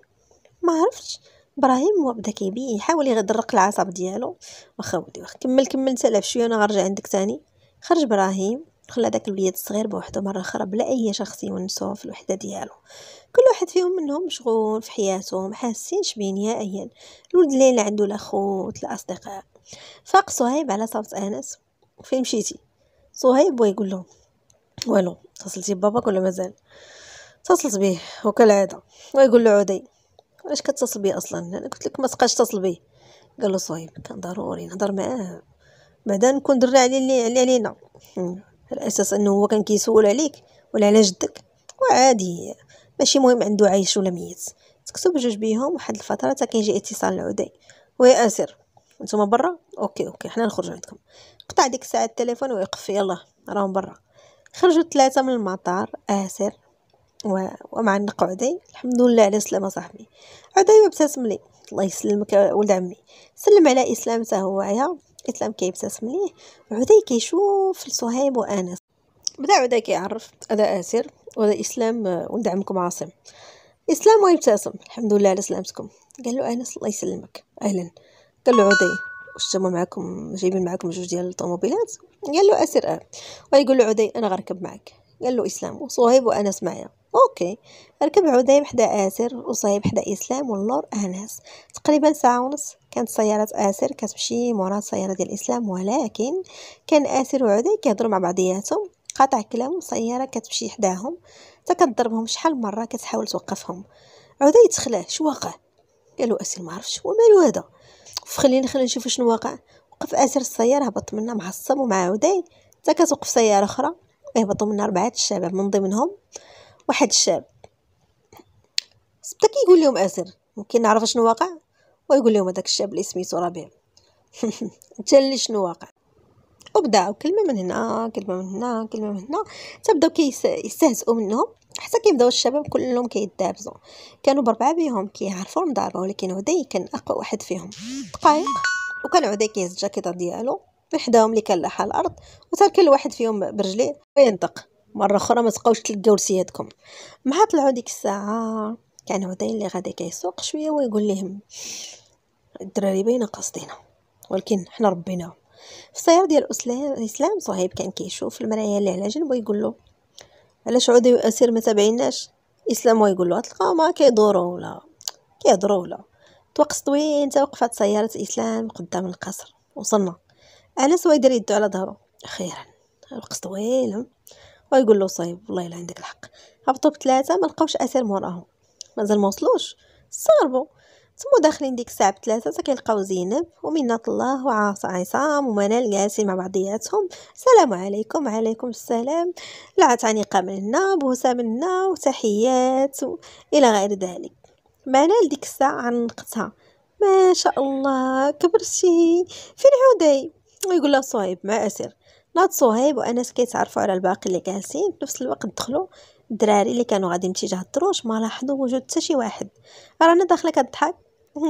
Speaker 1: ما عرفتش ابراهيم هو بدا كيبي يحاول يغرق العصب ديالو واخا ودي كمل كمل انت شويه انا غنرجع عندك تاني خرج ابراهيم خلى داك الوليد الصغير بوحدو مره اخرى بلا اي شخص يونسو في الوحده ديالو كل واحد فيهم منهم مشغول في حياته محاسينش نهائيا الولد ليلى عنده لا خوت لا اصدقاء فاق صهيب على صوت انس فين مشيتي صهيب ويقول لهم والو اتصلتي بباباك ولا مازال اتصلت بيه وكالعاده ويقول له عدي علاش كتصل بيه اصلا انا قلت لك ما تبقاش تتصل بيه قال له صهيب كان ضروري نهضر معاه بعدا نكون درنا علي اللي علي علينا على اساس انه هو كان كيسول عليك ولا على جدك وعادي ماشي مهم عنده عايش ولا ميت تكتب بجوج بيهم واحد الفتره حتى كيجي اتصال لعدي ويا اسر نتوما برا اوكي اوكي حنا نخرج عندكم قطع ديك الساعه التليفون ويقف يلاه راهم برا خرجوا ثلاثه من المطار اسر و... ومعنق عدي الحمد لله على السلامه صاحبي عدي وابتسم لي الله يسلمك ولد عمي سلم على اسلام تا هو عيا اسلام كيبتسم ليه عدي كيشوف لصهيب وانس بدا عدي كيعرف هذا اسر وهذا اسلام آه، ولد عمكم عاصم اسلام ويبتسم الحمد لله على سلامتكم قال له انس الله يسلمك اهلا قال له عدي واش معكم معاكم جايبين معاكم جوج ديال الطوموبيلات قال له اسير اه ويقول له عدي انا غركب معك قال له اسلام وصهيب وانس معايا اوكي ركب عديب حدا اسر وصهيب حدا اسلام والنور انس تقريبا ساعه ونص كانت سياره اسر كتمشي مورا السياره ديال اسلام ولكن كان اسر وعدي كيهضروا مع بعضياتهم قاطع كلام سياره كتمشي حداهم حتى كتضربهم شحال مره كتحاول توقفهم عدي تخلاه شو واقع قالو اسير ما عرفش ومالو هذا وقف خليني خليني نشوف شنو واقع وقف اسر السياره هبط منا معصب ومعودي حتى كتوقف سياره اخرى يهبطوا منا اربعه الشباب من ضمنهم واحد الشاب بدا كيقول لهم اسر ممكن نعرف شنو واقع ويقول لهم هذاك الشاب اللي سميتو ربيع انت اللي شنو واقع وبداو كلمه من هنا كلمه من هنا كلمه من هنا تبداو كيستهزئوا منهم حتى كيبداو الشباب كلهم كيدابزو كانوا بربعه بيهم كيعرفوا لدارو ولكن عدي كان اقوى واحد فيهم دقائق وكان عدي كيهز الجاكيطه ديالو من حداهم اللي كان لاح الارض وصار كل واحد فيهم برجليه وينطق مره اخرى ما تبقاوش تلقاو لسيادكم مع طلعوا ديك الساعه كان عدي اللي غادي كيسوق شويه ويقول لهم الدراري بين قصدينا ولكن حنا ربيناهم في السياره ديال اسلام صهيب كان كيشوف المرايه اللي على جنب ويقول له علاش عودي اسير ما تابعيناش اسلام يقول له تلقاو ما كيدوروا ولا كيهضروا ولا توقس طويل تا سياره اسلام قدام القصر وصلنا انس ويدير يدو على ظهره اخيرا وقص طويل ويقول له صايب والله الا عندك الحق هبطوا بثلاثه ما لقاوش اسير موراهم مازال ما وصلوش صاربوا تمو داخلين ديك الساعه بثلاثه كيلقاو زينب ومنة الله عصام ومنال جالسين مع بعضياتهم السلام عليكم وعليكم السلام العتانقه من هنا بوسه من هنا وتحيات و... الى غير ذلك منال ديك الساعه عنقتها ما شاء الله كبرتي فين عودي ويقول لها صهيب ما اسر ناض صهيب وانس كيتعرفوا على الباقي اللي جالسين في نفس الوقت دخلوا الدراري اللي كانوا غاديين تجاه الدروج ما لاحظوا وجود حتى شي واحد رانا داخله كضحك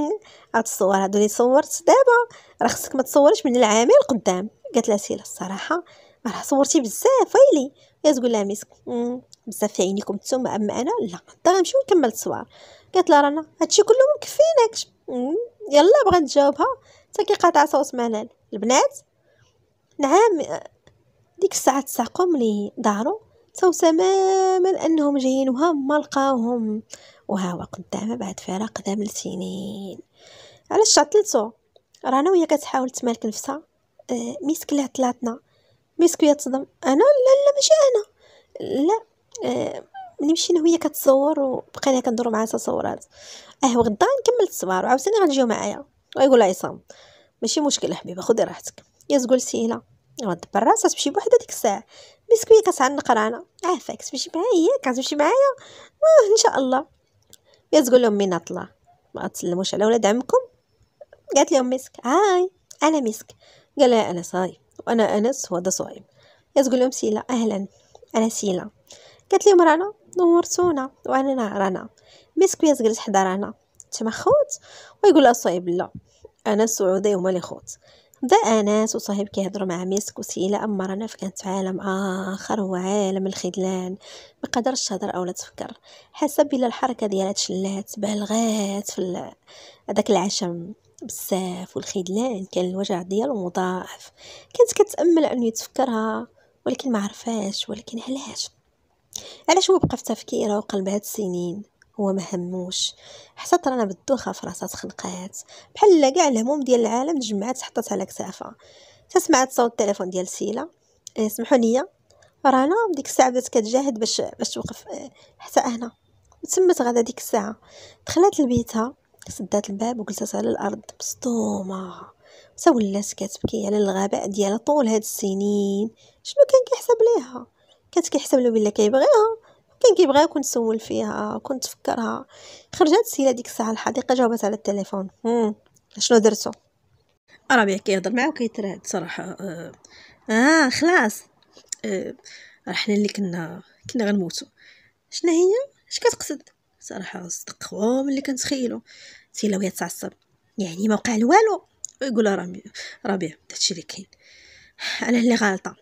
Speaker 1: هاد الصور هادو اللي صورت دابا راه خصك ما تصورش من العامين القدام قالت لها سيلا الصراحه راه صورتي بزاف ويلي يا تقول لها مسك بزاف في عينيكم نتوما اما انا لا حتى غنمشي ونكمل التصوير قالت لها رانا هادشي كله كفيناكش يلا بغا تجاوبها حتى كيقاطع صوت ملال البنات نعم ديك الساعه تساقوا ملي دارو نساو تماما انهم جايين وهم ما لقاوهم وهاوا قدامه بعد فراق دام السنين علاش عطلتو رانا وهي كتحاول تمالك نفسها آه ميسك لا طلعتنا ميسك هي تصدم انا لا لا ماشي انا لا آه ملي مشينا وهي كتصور وبقينا كندورو معاها تصورات اه غدا نكمل التصوير وعاوتاني غنجيو معايا ويقول عصام ماشي مشكل حبيبه خدي راحتك يا تقول سيله غدبر راسها تمشي بوحدها ديك الساعه بسكوي كتعنق رانا آه، عافاك تمشي معايا ياك غتمشي معايا ان شاء الله يا تقول لهم مين طلع ما تسلموش على ولاد عمكم قالت لهم مسك هاي انا مسك قال لها انس هاي وانا انس وهذا صهيب يا تقول لهم سيلا اهلا انا سيلا قالت لهم رانا نورتونا وانا رانا مسك يا تجلس حدا رانا انت خوت ويقول لها صهيب لا انا السعوديه هما اللي خوت بدا أنس وصاحب كيهضروا مع مسك وسيلة أما رانا فكانت في عالم آخر هو عالم الخذلان ما قدرش تهضر أولا تفكر حسب بلا الحركة ديالها تشلات بالغات في هذاك العشم بزاف والخذلان كان الوجع ديالو مضاعف كانت كتأمل أنه يتفكرها ولكن ما عرفاش ولكن علاش علاش هو بقى في تفكيره وقلبها السنين هو ما هموش حتى طرانا بالدوخه في راسها تخنقات بحال كاع الهموم ديال العالم تجمعات حطت على كتافها تسمعت صوت التليفون ديال سيلا إيه، سمحوا لي رانا ديك الساعه بدات كتجاهد باش باش توقف إيه، حتى هنا وتمت غدا ديك الساعه دخلت لبيتها سدات الباب وجلست على الارض مصدومه حتى ولات كتبكي على الغباء ديالها طول هاد السنين شنو كان كيحسب ليها كانت كيحسب لو بلا كيبغيها كان كيبغيها يكون نسول فيها كنت نفكرها خرجت سيلا ديك الساعه الحديقه جاوبات على التليفون مم. شنو درتو ربيع كيهضر معاه وكيترعد صراحه اه, آه خلاص آه حنا اللي كنا كنا غنموتو شنو هي اش كتقصد صراحه صدق خوا من اللي كنتخيلو سيلا وهي تعصب يعني ما وقع والو ويقول ربيع ربيع داكشي اللي كاين انا اللي غالطه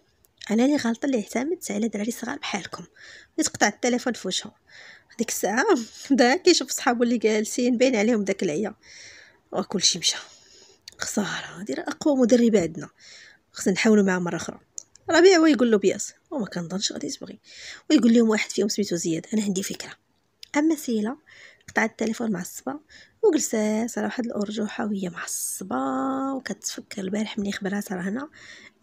Speaker 1: انا اللي غلطه اللي اعتمدت على دراري صغار بحالكم ملي تقطع التليفون في وجهه هذيك الساعه بدا كيشوف صحابو اللي جالسين باين عليهم داك العيا وكلشي مشى خساره هادي راه اقوى مدربه عندنا خصنا نحاولوا معاه مره اخرى ربيع هو يقول له بياس وما كنظنش غادي تبغي ويقول لهم واحد فيهم سميتو زياد انا عندي فكره اما سيلا قطعت التليفون مع الصبا وجلسات على واحد الارجوحه وهي معصبه وكتفكر البارح ملي خبرها هنا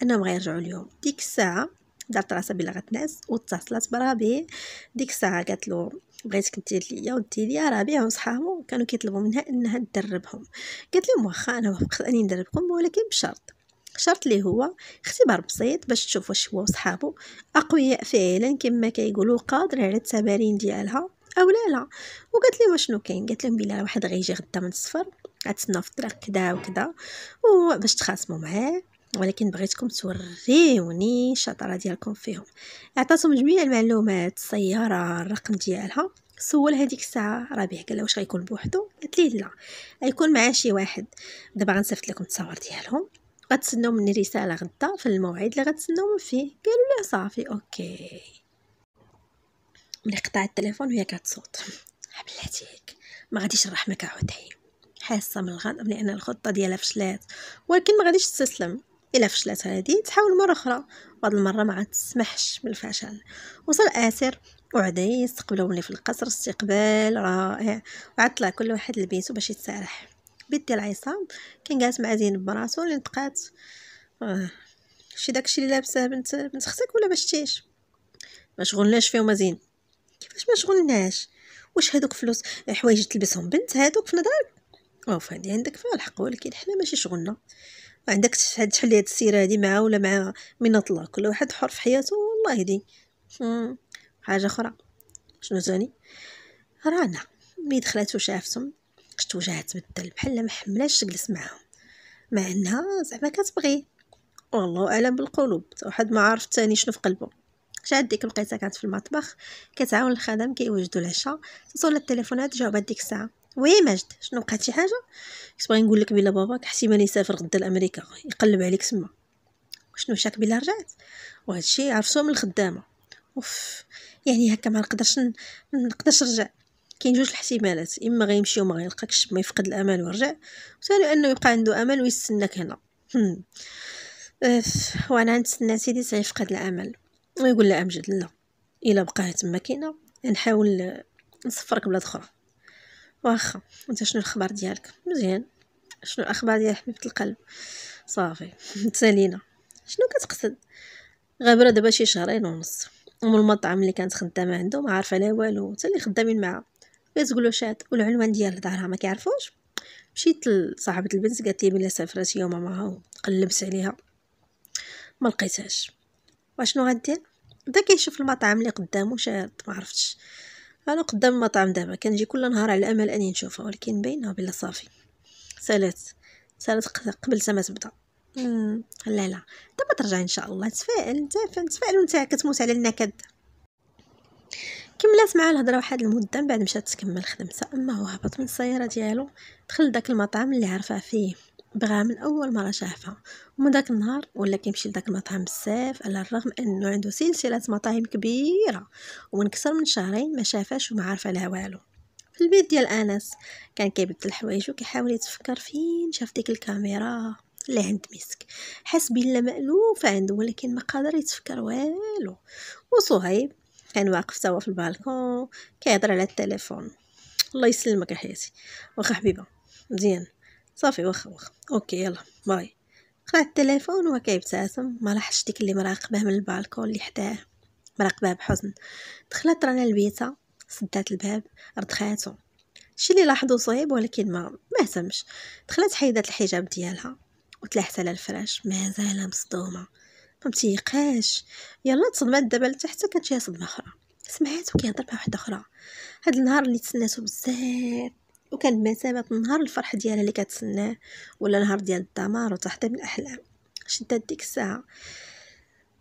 Speaker 1: انهم غيرجعوا اليوم ديك الساعه دارت راسها بلا غتنعس واتصلت برابي ديك الساعه قالت له بغيتك انت ليا وانت ليا ربيع وصحابو كانوا كيطلبوا منها انها تدربهم قالت لهم واخا انا وافقت اني ندربكم ولكن بشرط شرط لي هو اختبار بسيط باش تشوف واش هو وصحابو اقوياء فعلا كما كيقولوا قادر على التمارين ديالها او لا لا وقالت لهم شنو كاين قالت لهم بلا واحد غيجي غدا من الصفر غتسناو في الطريق كدا وكدا وباش تخاصموا معاه ولكن بغيتكم توريوني الشطره ديالكم فيهم عطاتهم جميع المعلومات السياره الرقم ديالها سول هذيك الساعه ربيع قال لها واش غيكون بوحدو قالت ليه لا غيكون مع شي واحد دابا غنصيفط لكم التصاور ديالهم غتسناو مني رساله غدا في الموعد اللي غتسناو فيه قالوا لا صافي اوكي ملي قطع التليفون وهي كتصوت حبلاتيك ما غاديش الرحمه عاود حاسه من الغد لان الخطه ديالها فشلات ولكن ما غاديش تستسلم الا فشلت هذه تحاول مره اخرى وهاد المره ما تسمحش بالفشل وصل اسر وعدي استقبلوني في القصر استقبال رائع وعاد طلع كل واحد لبيتو باش يتسارح بيت العصام كان جالس مع زينب براسو اللي نطقات آه. شي داكشي اللي لابسه بنت بنت اختك ولا ما شتيش ما شغلناش فيهم زين كيفاش ما شغلناش واش هادوك فلوس حوايج تلبسهم بنت هادوك في نظرك اوف هادي عندك فيها الحق ولكن حنا ماشي شغلنا وعندك تشهد تحل هاد السيره هادي معاه ولا مع منة الله كل واحد حر في حياته والله هدي حاجه اخرى شنو تاني رانا ملي دخلت وشافتهم شفت وجهها تبدل بحال ما حملاش تجلس معاهم مع انها زعما كتبغيه والله اعلم بالقلوب واحد ما عارف تاني شنو في قلبه جات ديك الوقيته كانت في المطبخ كتعاون الخدم كيوجدوا العشاء تصل التليفونات جاوبات ديك الساعه وي ماجد شنو وقعت شي حاجه كنت باغي نقول لك بلا باباك احتمال يسافر غدا لامريكا يقلب عليك تما شنو شاك بلا رجعت وهذا الشيء عرفتو من الخدامه اوف يعني هكا ما نقدرش نقدرش نرجع كاين جوج الاحتمالات اما غيمشي وما غيلقاكش ما يفقد الامل ويرجع وثاني انه يبقى عنده امل ويستناك هنا وانا نتسنى سيدي سيفقد الامل ويقول لها امجد لا الا بقى تما كاينه نحاول نصفرك بلاد اخرى واخا انت شنو الاخبار ديالك مزيان شنو الاخبار ديال حبيبه القلب صافي تسالينا شنو كتقصد غابره دابا شي شهرين ونص ام المطعم اللي كانت خدامه عنده ما عارفه لا والو حتى اللي خدامين معاها كتقولو شات والعنوان ديال دارها ما كيعرفوش مشيت لصاحبه البنت قالت لي بلي سافرت يوم معاها وقلبت عليها ما لقيتهاش واشنو غدير بدا كيشوف المطعم اللي قدامه شاد ما عرفتش انا قدام المطعم دابا كنجي كل نهار على امل اني نشوفها ولكن باينه بلا صافي سالات سالات قبل ما تبدا لا لا دابا ترجع ان شاء الله تفائل تفائل وانت كتموت على النكد كملات مع الهضره واحد المده من بعد مشات تكمل خدمتها اما هو هبط من السياره ديالو دخل داك المطعم اللي عرفاه فيه بغاها من اول مره شافها ومن داك النهار ولا كيمشي لداك المطعم بزاف على الرغم انه عنده سلسله مطاعم كبيره ومن كثر من شهرين ما شافهاش وما عارفه لها والو في البيت ديال انس كان كيبدل حوايجو وكيحاول يتفكر فين شاف ديك الكاميرا اللي عند مسك حس بلا مألوفة عنده ولكن ما قادر يتفكر والو وصهيب كان واقف توا في البالكون كيهضر على التليفون الله يسلمك يا حياتي واخا حبيبه مزيان صافي واخا واخا اوكي يلا باي قرا التليفون وهو كيبتسم ما لاحظش ديك اللي مراقبه من البالكون اللي حداه مراقبه بحزن دخلت رانا لبيتها سدات الباب ردخاتو شي اللي لاحظو صعيب ولكن ما ما سمش دخلت حيدات الحجاب ديالها وتلاحت على الفراش مازال مصدومه فهمتي قاش يلا تصدمات دابا لتحت كانت شي صدمه اخرى سمعاتو كيهضر مع واحده اخرى هاد النهار اللي تسناتو بزاف وكان كان بمثابة نهار الفرح ديالها اللي كتسناه ولا نهار ديال الدمار وتحطيم الأحلام شدات ديك الساعة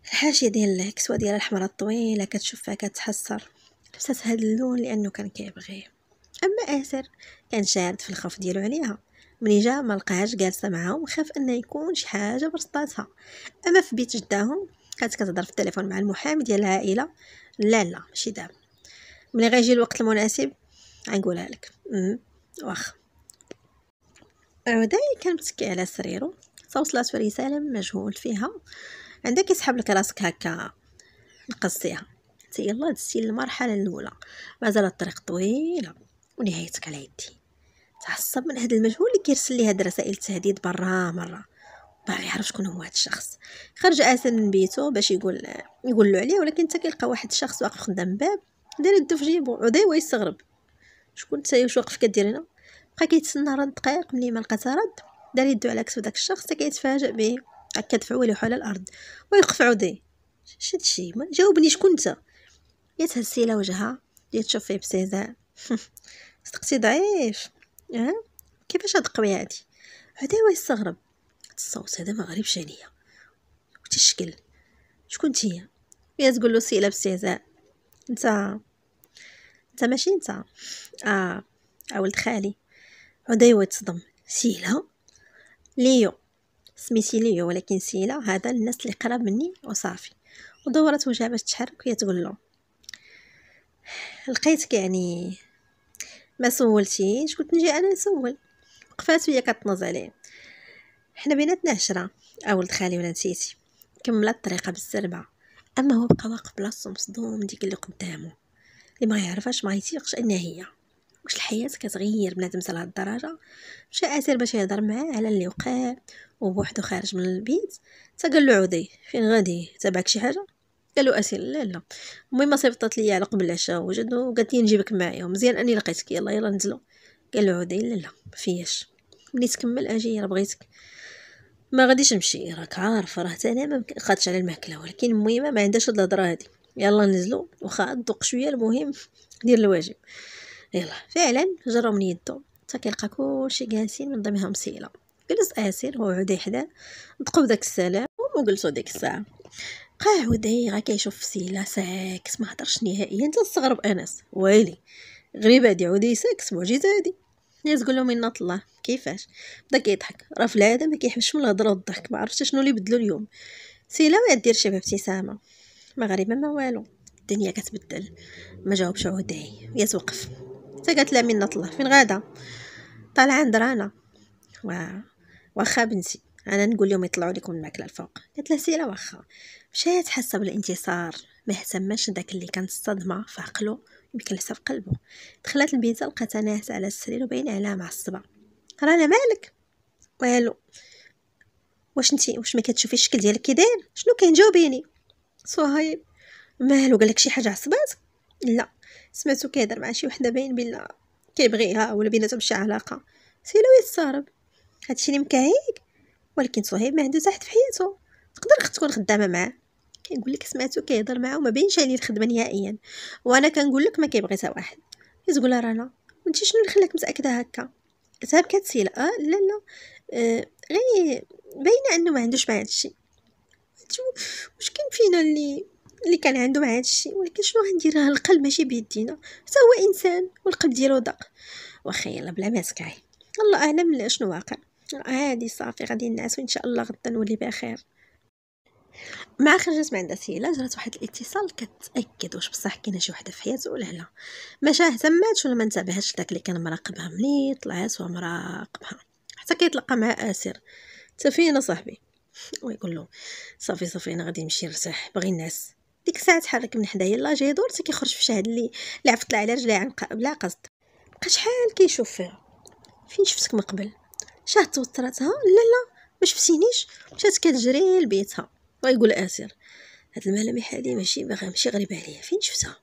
Speaker 1: الحاشية ديال الكسوة ديالها الحمراء الطويلة كتشوفها كتحسر لبسات هاد اللون لأنه كان كيبغيه أما آسر كان شارد في الخوف ديالو عليها ملي جا ما لقاهاش جالسه معاهم خاف انه يكون شي حاجه برصاتها اما في بيت جداهم كانت كتهضر في التليفون مع المحامي ديال العائله لا لا ماشي دابا ملي غيجي الوقت المناسب غنقولها لك واخا عوداي كان متكي على سريرو توصلته رسالة من مجهول فيها عندك يسحب لك راسك هكا نقصيها حتى يلا دزتي للمرحلة الأولى مازال الطريق طويلة ونهايتك على يدي تعصب من هاد المجهول اللي كيرسل لي هاد الرسائل التهديد برا مرة باغي يعرف شكون هو هاد الشخص خرج آسن من بيتو باش يقول يقول له عليه ولكن تا كيلقى واحد الشخص واقف خدام باب داير يدو في جيبو عوداي ويستغرب شكون نتايا واش واقف كدير هنا بقى كيتسنى راه دقائق ملي ما لقات رد دار يدو على كتف داك الشخص حتى كيتفاجئ به هكا دفعو لوحو حول الارض ويقف عودي شد شي ما جاوبني شكون نتا تهسي له وجهها تشوف فيه بسيزا صدقتي ضعيف اه كيفاش هاد القويه هادي عودي هو يستغرب الصوت هذا ما غريبش عليا وتشكل شكون نتيا يا تقول له سي باستهزاء نتا انت ماشي انت اه ولد خالي عديوة تصدم سيلا ليو سميتي ليو ولكن سيلا هذا الناس اللي قراب مني وصافي ودورت وجهها باش تحرك وهي تقول له لقيتك يعني ما سولتيش قلت نجي انا نسول وقفات وهي كتنوز عليه حنا بيناتنا عشرة اولد خالي ولا نسيتي كملت الطريقه بالزربه اما هو بقى واقف بلاصتو مصدوم ديك اللي قدامه اللي ما يعرفهاش ما يتيقش انها هي واش الحياه كتغير بنادم هاد الدرجه مشى اسير باش يهضر معاه على اللي وقع وبوحدو خارج من البيت تا قال له عودي فين غادي تابعك شي حاجه قال له اسير لا لا المهم صيفطت ليا على قبل العشاء وجدو وقالت لي نجيبك معايا ومزيان اني لقيتك يلا يلا نزلو قال له عودي لا لا فياش ملي تكمل اجي راه بغيتك ما غاديش نمشي راك عارف راه انا ما قادش على الماكله ولكن المهم ما عندهاش هاد الهضره هذه يلا نزلوا واخا دوق شويه المهم دير الواجب يلا فعلا جرو من يدو حتى كيلقى كلشي جالسين من ضمنهم سيله جلس اسير هو عودي حدا دقوا بداك السلام وجلسوا ديك الساعه بقى عودي غا كيشوف سيله ساكت ما هضرش نهائيا استغرب انس ويلي غريبه هادي عودي ساكت معجزه هادي الناس تقول لهم الله كيفاش بدا كيضحك راه في العاده ما كيحبش من الهضره والضحك ما عرفتش شنو اللي بدلو اليوم سيلا ما دير شي ابتسامه مغربا ما والو الدنيا كتبدل ما جاوبش عودي هي توقف حتى قالت لها منة الله فين غادا طالعه رانا و... واخا بنتي انا نقول لهم يطلعوا لكم الماكله الفوق قالت لها سيره واخا مشات حاسه بالانتصار ما اهتمش داك اللي كانت الصدمه في عقله يمكن في قلبه دخلت البيت لقاتها ناعسه على السرير وباين عليها معصبه رانا مالك والو واش انت واش ما كتشوفيش الشكل ديالك كي داير شنو كاين جاوبيني صهيب مالو قالك شي حاجه عصبات لا سمعتو كيهضر مع شي وحده باين بلا كيبغيها ولا بيناتهم شي علاقه لو يتسارب هادشي اللي مكايك ولكن صهيب ما عنده تحت في حياته تقدر تكون خدامه معاه كنقول لك سمعتو كيهضر معاه وما بينش عليه الخدمه نهائيا وانا كنقول لك ما كيبغي حتى واحد كتقول رنا وانت شنو اللي خلاك متاكده هكا تاب كتسيل اه لا لا آه غير باينه انه ما عندوش مع هادشي الحياة واش كاين فينا اللي اللي كان عنده مع هذا الشيء ولكن شنو غندير راه القلب ماشي بيدينا حتى هو انسان والقلب ديالو دق واخا يلا بلا ما كاعي الله اعلم شنو واقع عادي صافي غادي نعس وان شاء الله غدا نولي بخير مع خرجت من عند سيلا جرات واحد الاتصال كتأكد واش بصح كاينه شي وحده في حياته ولا لا ما شاه ولا ما انتبهتش لداك اللي كان مراقبها ملي طلعت ومراقبها حتى كيتلاقى مع آسر تفينا صاحبي ويقول له صافي صافي انا غادي نمشي نرتاح بغي نعس ديك الساعه تحرك من حدايا دور حتى كيخرج في شهد اللي لعب طلع على رجليه بلا قصد بقى شحال كيشوف فيها فين شفتك من قبل شات توتراتها لا لا ما شفتينيش مشات كتجري لبيتها ويقول اسير هاد الملامح حالي ماشي ماشي غريبه عليا فين شفتها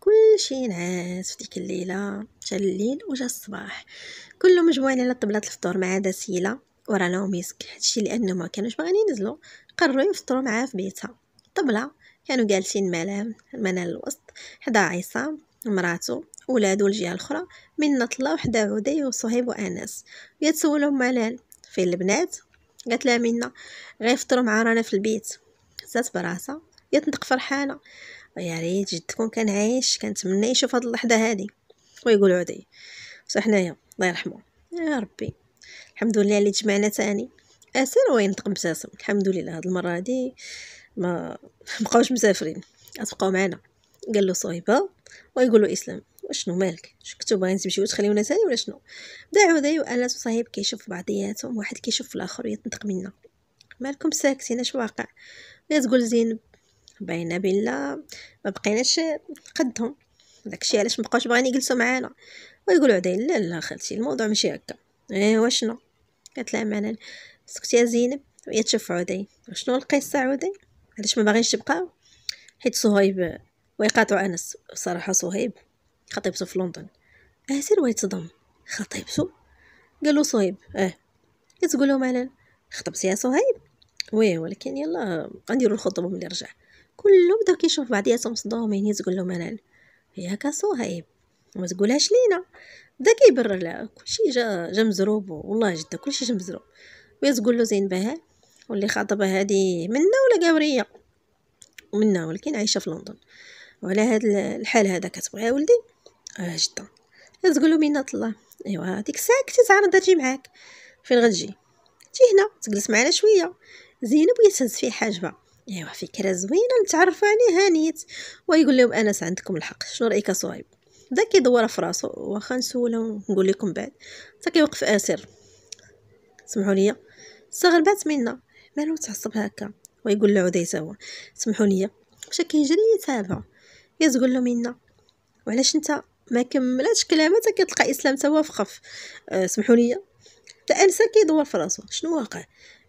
Speaker 1: كلشي نعاس في ديك الليله جا الليل وجا الصباح كلهم مجموعين على طبلات الفطور مع عدا سيله لو ميسك هادشي لانه ما كانوش باغيين ينزلوا قرروا يفطروا معاه في بيتها طبلة كانوا جالسين ملام منال الوسط حدا عصام مراتو ولادو الجهه الاخرى منة الله وحدا عودي وصهيب وانس يتسولهم ملال فين البنات قالت لها منة غيفطروا مع رانا في البيت هزات براسها يتنطق فرحانه يا ريت جدكم كان عايش كنتمنى يشوف هاد اللحظه هادي ويقول عودي بصح حنايا الله يرحمه يا ربي الحمد لله اللي جمعنا تاني اسر آه، وينطق مبتسم الحمد لله هاد المره هادي ما بقاوش مسافرين غتبقاو معنا قال له صهيبه ويقول له اسلام شنو مالك شكتو باغيين تمشيو تخليونا ثاني ولا شنو بدا داي وانس وصهيب كيشوف بعضياتهم واحد كيشوف الاخر ويتنطق منا مالكم ساكتين اش واقع ولا تقول زينب باينه بلا ما بقيناش قدهم داكشي علاش مبقاوش باغيين يجلسوا معانا ويقولوا عدي لا لا خالتي الموضوع ماشي هكا ايوا شنو لها ملال سكتي يا زينب وهي تشوف عودي شنو القصه عودي علاش ما باغينش تبقاو حيت صهيب ويقاطع انس صراحة صهيب خطيبته في لندن اه سير ويتصدم خطيبته قال له صهيب اه كتقول له ملال خطبتي يا صهيب وي ولكن يلا غنديروا الخطبه ملي رجع كله بداو كيشوف بعضياتهم صدومين هي تقول ملال ياك صهيب ما تقولهاش لينا بدا كيبرر لها كلشي جا جا مزروب والله جدا كلشي جا مزروب وهي تقول له زين بها واللي خاطبه هادي منا ولا قاوريه منا ولكن عايشه في لندن وعلى هاد الحال هذا كتبغيها ولدي اه جدا تقول له منة الله ايوا هذيك الساعه كنتي تعرض تجي معاك فين غتجي تجي هنا تجلس معنا شويه زينب تهز فيه حاجبه ايوا فكره زوينه نتعرفوا عليه هانيت ويقول لهم انس عندكم الحق شنو رايك صهيب بدا كيدور في راسو واخا نسولو نقول لكم بعد حتى كيوقف اسر سمحوا لي بات منا مالو تعصب هكا ويقول له عديت هو سمحوا لي واش كيجري يتابع يا تقول له منا وعلاش انت ما كملاتش كلامها حتى كتلقى اسلام تا وافقف أه سمحوا لي حتى انسى كيدور في راسو شنو واقع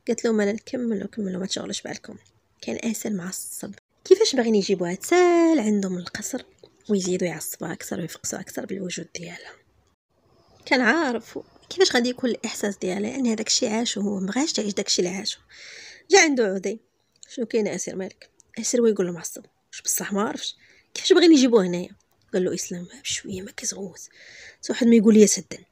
Speaker 1: قالت له مالا نكملو كملو ما تشغلوش بالكم كان اسر معصب كيفاش باغيين يجيبوها تسال عندهم القصر ويزيدوا يعصبها أكثر ويفقسوا أكثر بالوجود ديالها كان عارف كيفاش غادي يكون الإحساس ديالها لأن هذاك الشيء عاشو هو مبغاش تعيش داك الشيء اللي عاشو جا عنده عودي شنو كاين أسير مالك أسير ويقول له معصب واش بصح ما عرفش كيفاش بغيني يجيبوه هنايا قال له اسلام بشويه ما كيزغوت حتى واحد ما يقول لي سدن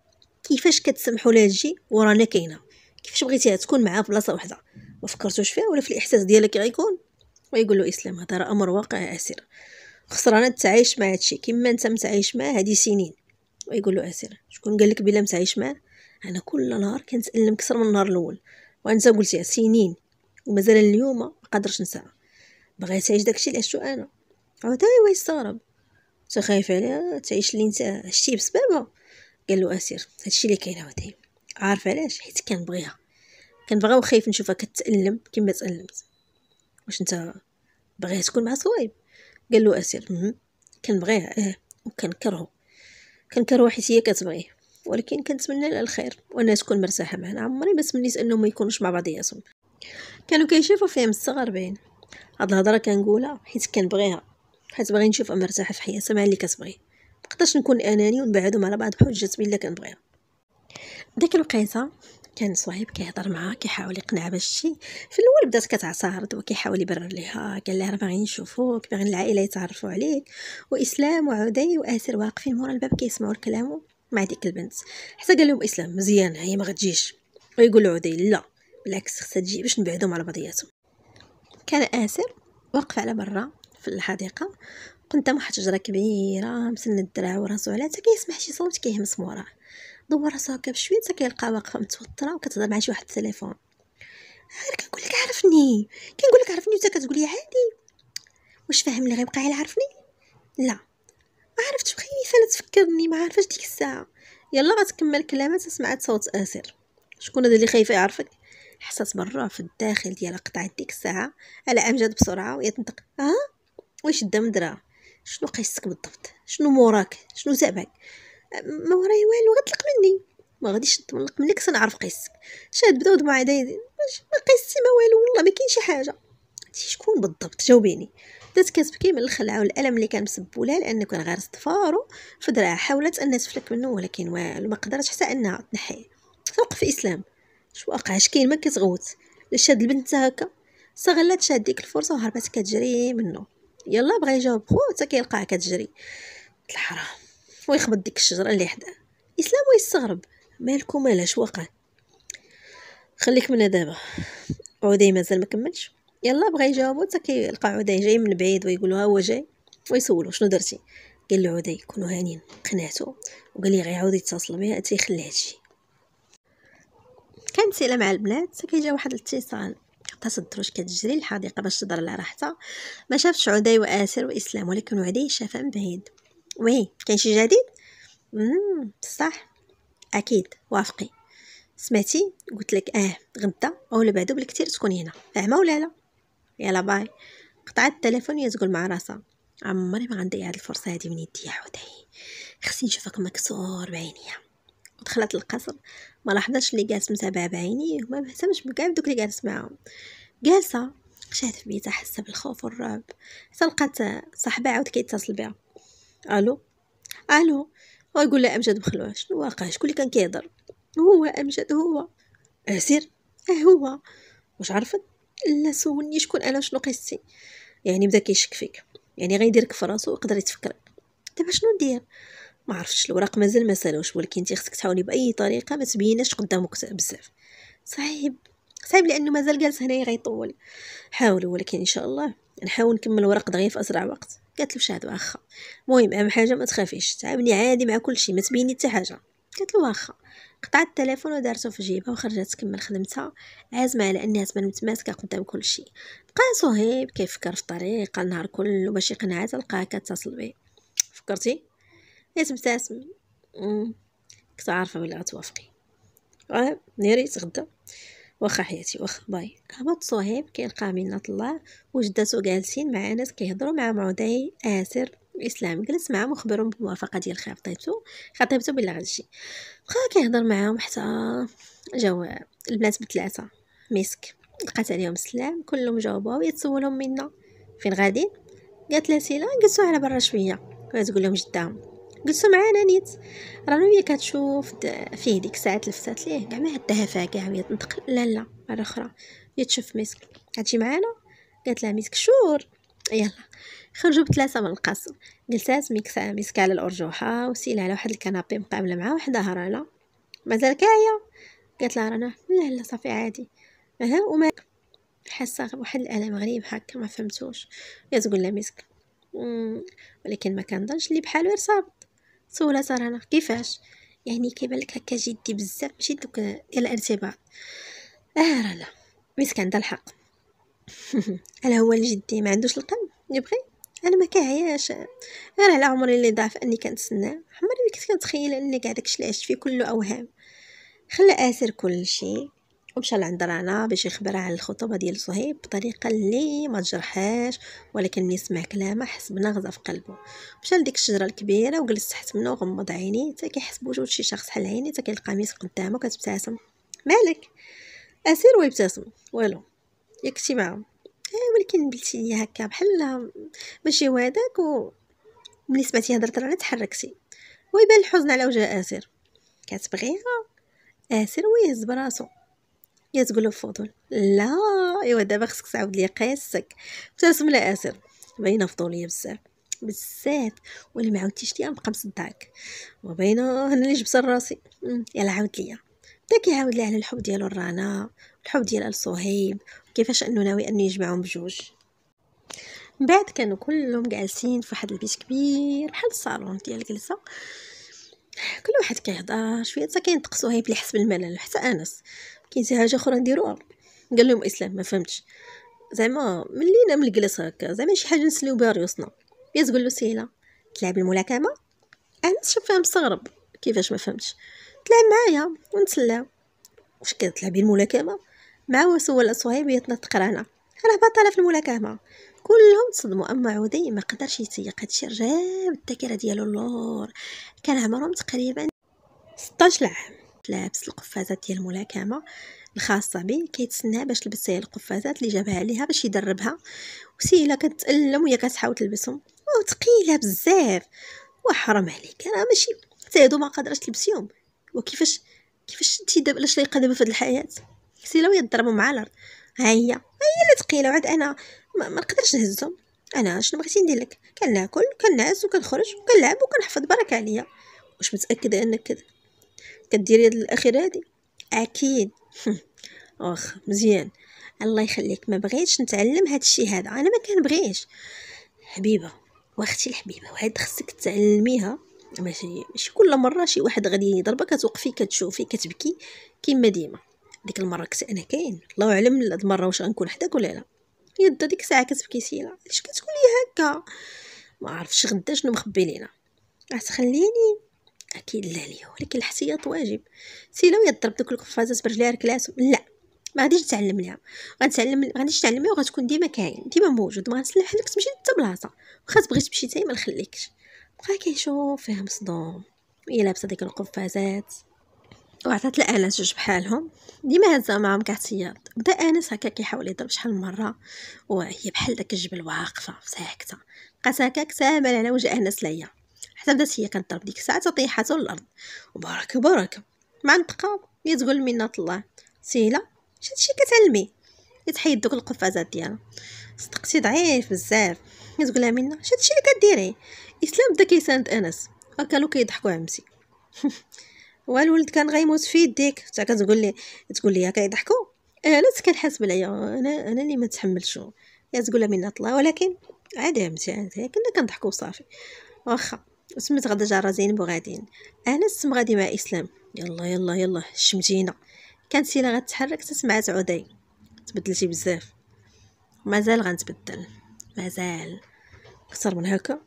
Speaker 1: كيفاش كتسمحوا لها تجي ورانا كاينه كيفاش بغيتيها تكون معاه في بلاصه وحده ما فكرتوش فيها ولا في الاحساس ديالك غيكون ويقول له اسلام هذا راه امر واقع اسير خسرانه تعيش مع هادشي كيما انت متعايش معاه هادي سنين ويقول له اسير شكون قال لك بلا متعايش معاه انا كل نهار كنتالم اكثر من النهار الاول وانت قلتي سنين ومازال اليوم ما قادرش نساها بغيت تعيش داكشي اللي عشتو انا عاود ايوا يستغرب انت خايف عليها تعيش اللي انت عشتي بسببها قال له اسير هادشي اللي كاين عاود عارف علاش حيت كنبغيها كنبغى وخايف نشوفها كتالم كيما تالمت واش انت بغيت تكون مع صوايب قال له أسير وكان إيه وكنكرهو كنكرهو حيت هي كتبغيه ولكن كنتمنى لها الخير وانها تكون مرتاحه معنا عمري ما تمنيت انهم ما يكونوش مع بعضياتهم كانوا كيشوفوا فيها مستغربين هاد الهضره كنقولها حيت كنبغيها حيت باغي نشوفها مرتاحه في حياتها مع اللي كتبغي مقدرش نكون اناني ونبعدهم على بعض بحجه بلي كنبغيها ديك الوقيته كان صهيب كيهضر معاها كيحاول يقنعها بشي في الاول بدات كتعترض وكيحاول يبرر ليها قال لها راه باغيين نشوفوك باغيين العائله يتعرفوا عليك واسلام وعدي واسر واقفين مورا الباب كيسمعوا الكلام مع ديك البنت حتى قال لهم اسلام مزيان هي ما غتجيش ويقول عدي لا بالعكس خصها تجي باش نبعدهم على بعضياتهم كان اسر واقف على برا في الحديقه قدام واحد شجره كبيره مسند الدراع وراسو عليها حتى كيسمع شي صوت كيهمس موراه دور راسها هكا بشويه حتى كيلقى واقفه متوتره وكتهضر مع شي واحد التليفون غير كنقول لك عرفني كنقول لك عرفني وانت كتقولي عادي واش فاهم اللي غيبقى يعرفني لا ما عرفتش لا تفكرني ما عرفتش ديك الساعه يلا غتكمل كلامات سمعت صوت اسر شكون هذا اللي خايفه يعرفك حسات بالرعب في الداخل ديالها قطعت ديك الساعه على امجد بسرعه ويتنطق ها أه؟ واش الدم درا شنو قيسك بالضبط شنو موراك شنو تابعك ما وراي والو غتطلق مني ما غاديش نطلق منك سنعرف قيسك شاد بداو دموعي دايزين ما قيستي ما والو والله ما كاين شي حاجه هادشي شكون بالضبط جاوبيني بدات كتبكي من الخلعه والالم اللي كان مسبولها لانه كان غير صفارو فدراعها حاولت ان تفلك منه ولكن والو ما قدرتش حتى انها تنحي توقف اسلام شو واقع اش كاين ما كتغوت شاد البنت هكا استغلت شاد ديك الفرصه وهربت كتجري منه يلا بغى يجاوب خو حتى كيلقاها كتجري الحرام ويخبط ديك الشجره اللي حداه اسلام ويستغرب مالكم مال اش خليك من دابا عودي مازال ما كملش يلا بغى يجاوبو حتى كيلقى عودي جاي من بعيد ويقولو ها هو جاي ويسولو شنو درتي قال له عودي كونوا هانين قنعتو وقال لي غيعاود يتصل بيا يخلي هادشي كانت سيله مع البنات حتى كيجا واحد الاتصال حتى الدروج كتجري للحديقه باش تهضر على راحتها ما شافش عدي واسر واسلام ولكن عدي شافها من بعيد وي كاين شي جديد امم صح اكيد وافقي سمعتي قلت لك اه غدا اولا بعدو بالكثير تكون هنا فاهمه ولا لا يلا باي قطعت التليفون يا تقول مع راسها عمري ما غنضيع هاد الفرصه هادي من يدي عودي خصني نشوفك مكسور بعينيا ودخلت القصر ما لاحظتش اللي جالس متابع بعينيه وما مهتمش بكاع دوك اللي جالس معاهم جالسه شات في بيتها حاسه بالخوف والرعب حتى لقات صاحبها عاود كيتصل بها الو الو ويقول لها امجد مخلوع شنو واقع شكون اللي كان كيهضر هو امجد هو عسير أه،, اه هو واش عرفت لا سولني شكون انا شنو قصتي يعني بدا كيشك فيك يعني غيديرك في راسو ويقدر يتفكرك دابا شنو ندير ما عرفتش الوراق مازال ما سالوش ولكن انت خصك تحاولي باي طريقه ما تبيناش قدامك بزاف صعيب صعيب لانه مازال جالس هنايا غيطول حاولوا ولكن ان شاء الله نحاول نكمل الورق دغيا في اسرع وقت قالت له شهد واخا المهم اهم حاجه ما تخافيش تعاملي عادي مع كل شيء ما تبيني حتى حاجه قالت له واخا قطعت التليفون ودارته في جيبها وخرجت تكمل خدمتها عازمه على انها تبان متماسكه قدام كل شيء بقى صهيب كيفكر في الطريق النهار كله باش يقنعها تلقاها كتصل به فكرتي كتبتسم كنت عارفه بلي غتوافقي ناري تغدا واخا حياتي واخا باي هبط صهيب كيلقى منة الله وجداتو جالسين مع ناس كيهضروا مع موضعي آسر الاسلام جلس معاهم وخبرهم بالموافقه ديال خطيبتو خطيبتو بلا غنشي بقى كيهضر معاهم حتى جاوا البنات بثلاثه مسك لقات عليهم السلام كلهم جاوبوها وهي تسولهم منا فين غادي قالت لها سيلا جلسوا على برا شويه وتقول لهم جداهم قلت معانا نيت رانا هي كتشوف فيه ديك الساعه تلفتات ليه كاع ما عندها فيها كاع هي تنتقل لا لا مره اخرى هي تشوف مسك غتجي معانا قالت لها مسك شور يلا خرجوا بثلاثه من القصر جلسات ميكس مسك على الارجوحه وسيله على واحد الكنابي مقابله مع وحده هرانه مازال كايه قالت لها رانا لا لا صافي عادي اها وما حاسه بواحد الالم غريب هكا ما فهمتوش هي تقول لها مسك ولكن ما كنظنش اللي بحالو يرصاب سولا سرانا كيفاش يعني كيبان لك هكا جدي بزاف ماشي دوك الارتباط اه راه لا مسك عندها الحق انا هو الجدي ما عندوش القلب يبغي انا ما كاعياش غير على عمري اللي ضعف اني كنتسنى عمري اللي كنت كنتخيل اني كاع داكشي في عشت فيه كله اوهام خلى اسر كل شيء ومشى لعند رانا باش يخبرها على الخطوبه ديال صهيب بطريقه اللي ما تجرحهاش ولكن ملي سمع كلامها حس بنغزه في قلبه مشى لديك الشجره الكبيره وجلس تحت منه وغمض عينيه حتى كيحس بوجود شي شخص بحال عينيه حتى كيلقى ميس قدامه كتبتسم مالك اسير ويبتسم والو ياك كنتي معاهم ايه ولكن بلتي ليا هكا بحال ماشي وهداك و ملي سمعتي هضرت رانا تحركتي ويبان الحزن على وجه اسير كتبغيها اسير ويهز براسو يا تقول له فضول لا ايوا دابا خصك تعاود لي قيسك ابتسم لا اسر باينه فضوليه بزاف بزاف واللي ما عاودتيش ليا نبقى مصدعك وباينه هنا اللي جبت راسي يلا عاود ليا بدا كيعاود لي على الحب ديالو لرنا الحب ديال الصهيب كيفاش انه ناوي انه يجمعهم بجوج من بعد كانوا كلهم جالسين في واحد البيت كبير بحال الصالون ديال الجلسه كل واحد كيهضر شويه حتى كينطق صهيب اللي حس بالملل حتى انس كاين شي حاجه اخرى نديروها قال لهم اسلام ما فهمتش زعما ملينا من الجلسه هكا زعما شي حاجه نسليو بها ريوسنا يا تقول له سيله تلعب الملاكمه انا شاف فيها مستغرب كيفاش ما فهمتش تلعب معايا ونتسلى واش كتلعبي الملاكمه مع وسوال صهيبيتنا تقرانا راه بطاله في الملاكمه كلهم تصدموا اما عودي ما قدرش يتيق هادشي رجع بالذاكره ديالو اللور كان عمرهم تقريبا 16 عام لابس القفازات ديال الملاكمه الخاصه به كيتسنى باش تلبس هي القفازات اللي جابها ليها باش يدربها وسيله كتألم وهي كتحاول تلبسهم وثقيله بزاف وحرام عليك راه ماشي حتى هادو ما قادراش تلبسيهم وكيفاش كيفاش انت دابا علاش لايقه دابا في الحياه سيله وهي تضربهم مع الارض ها هي ها هي اللي ثقيله وعاد انا ما, ما نقدرش نهزهم انا شنو بغيتي ندير لك كناكل كنعس وكنخرج وكنلعب وكنحفظ بركه عليا واش متاكده انك كديري هاد الاخيره هادي اكيد واخا مزيان الله يخليك ما بغيتش نتعلم هاد الشيء هذا انا ما كنبغيش حبيبه واختي الحبيبه وهاد خصك تعلميها ماشي ماشي كل مره شي واحد غادي يضربك كتوقفي كتشوفي كتبكي كيما ديما ديك المره كنت انا كاين الله اعلم هاد المره واش غنكون حداك ولا لا يد ديك الساعه كتبكي سيلا علاش كتقولي هكا ما عرفتش غدا شنو مخبي لينا تخليني اكيد لا ليه ولكن الاحتياط واجب سي لو يضرب دوك القفازات برجليها ركلاتهم لا ما غاديش نتعلم ليها غنتعلم ما غاديش نتعلم ليها وغتكون ديما كاين ديما موجود ما غنسلح لك تمشي حتى بلاصه واخا تبغي تمشي حتى ما نخليكش بقى كيشوف فيها مصدوم هي لابسه ديك القفازات وعطات لانس جوج بحالهم ديما هازه معاهم كاحتياط بدا انس هكا كيحاول يضرب شحال من مره وهي بحال داك الجبل واقفه ساكته بقات هكاك سامر على وجه انس ليا بدات هي كضرب ديك الساعه تطيح حتى للارض وبارك بارك مع دقه هي تقول منة الله سهله شي كتعلمي تحيد دوك القفازات ديالها صدقتي ضعيف بزاف كتقول لها منة شي اللي كديري اسلام بدا كيساند انس وكانوا كيضحكوا عمتي والولد كان غيموت في يديك حتى كتقول لي تقول لي كيضحكوا لا كنحس عليا انا انا اللي ما تحملش يا تقول لها منة الله ولكن عادي عمتي عادي كنا كنضحكوا صافي واخا سميت غدا جرازين أنا انس غادي مع اسلام يلا يلا يلا الشمتينه كانت سيلا غتحرك تسمعت عدي تبدلتي بزاف مازال غنتبدل مازال اكثر من هكا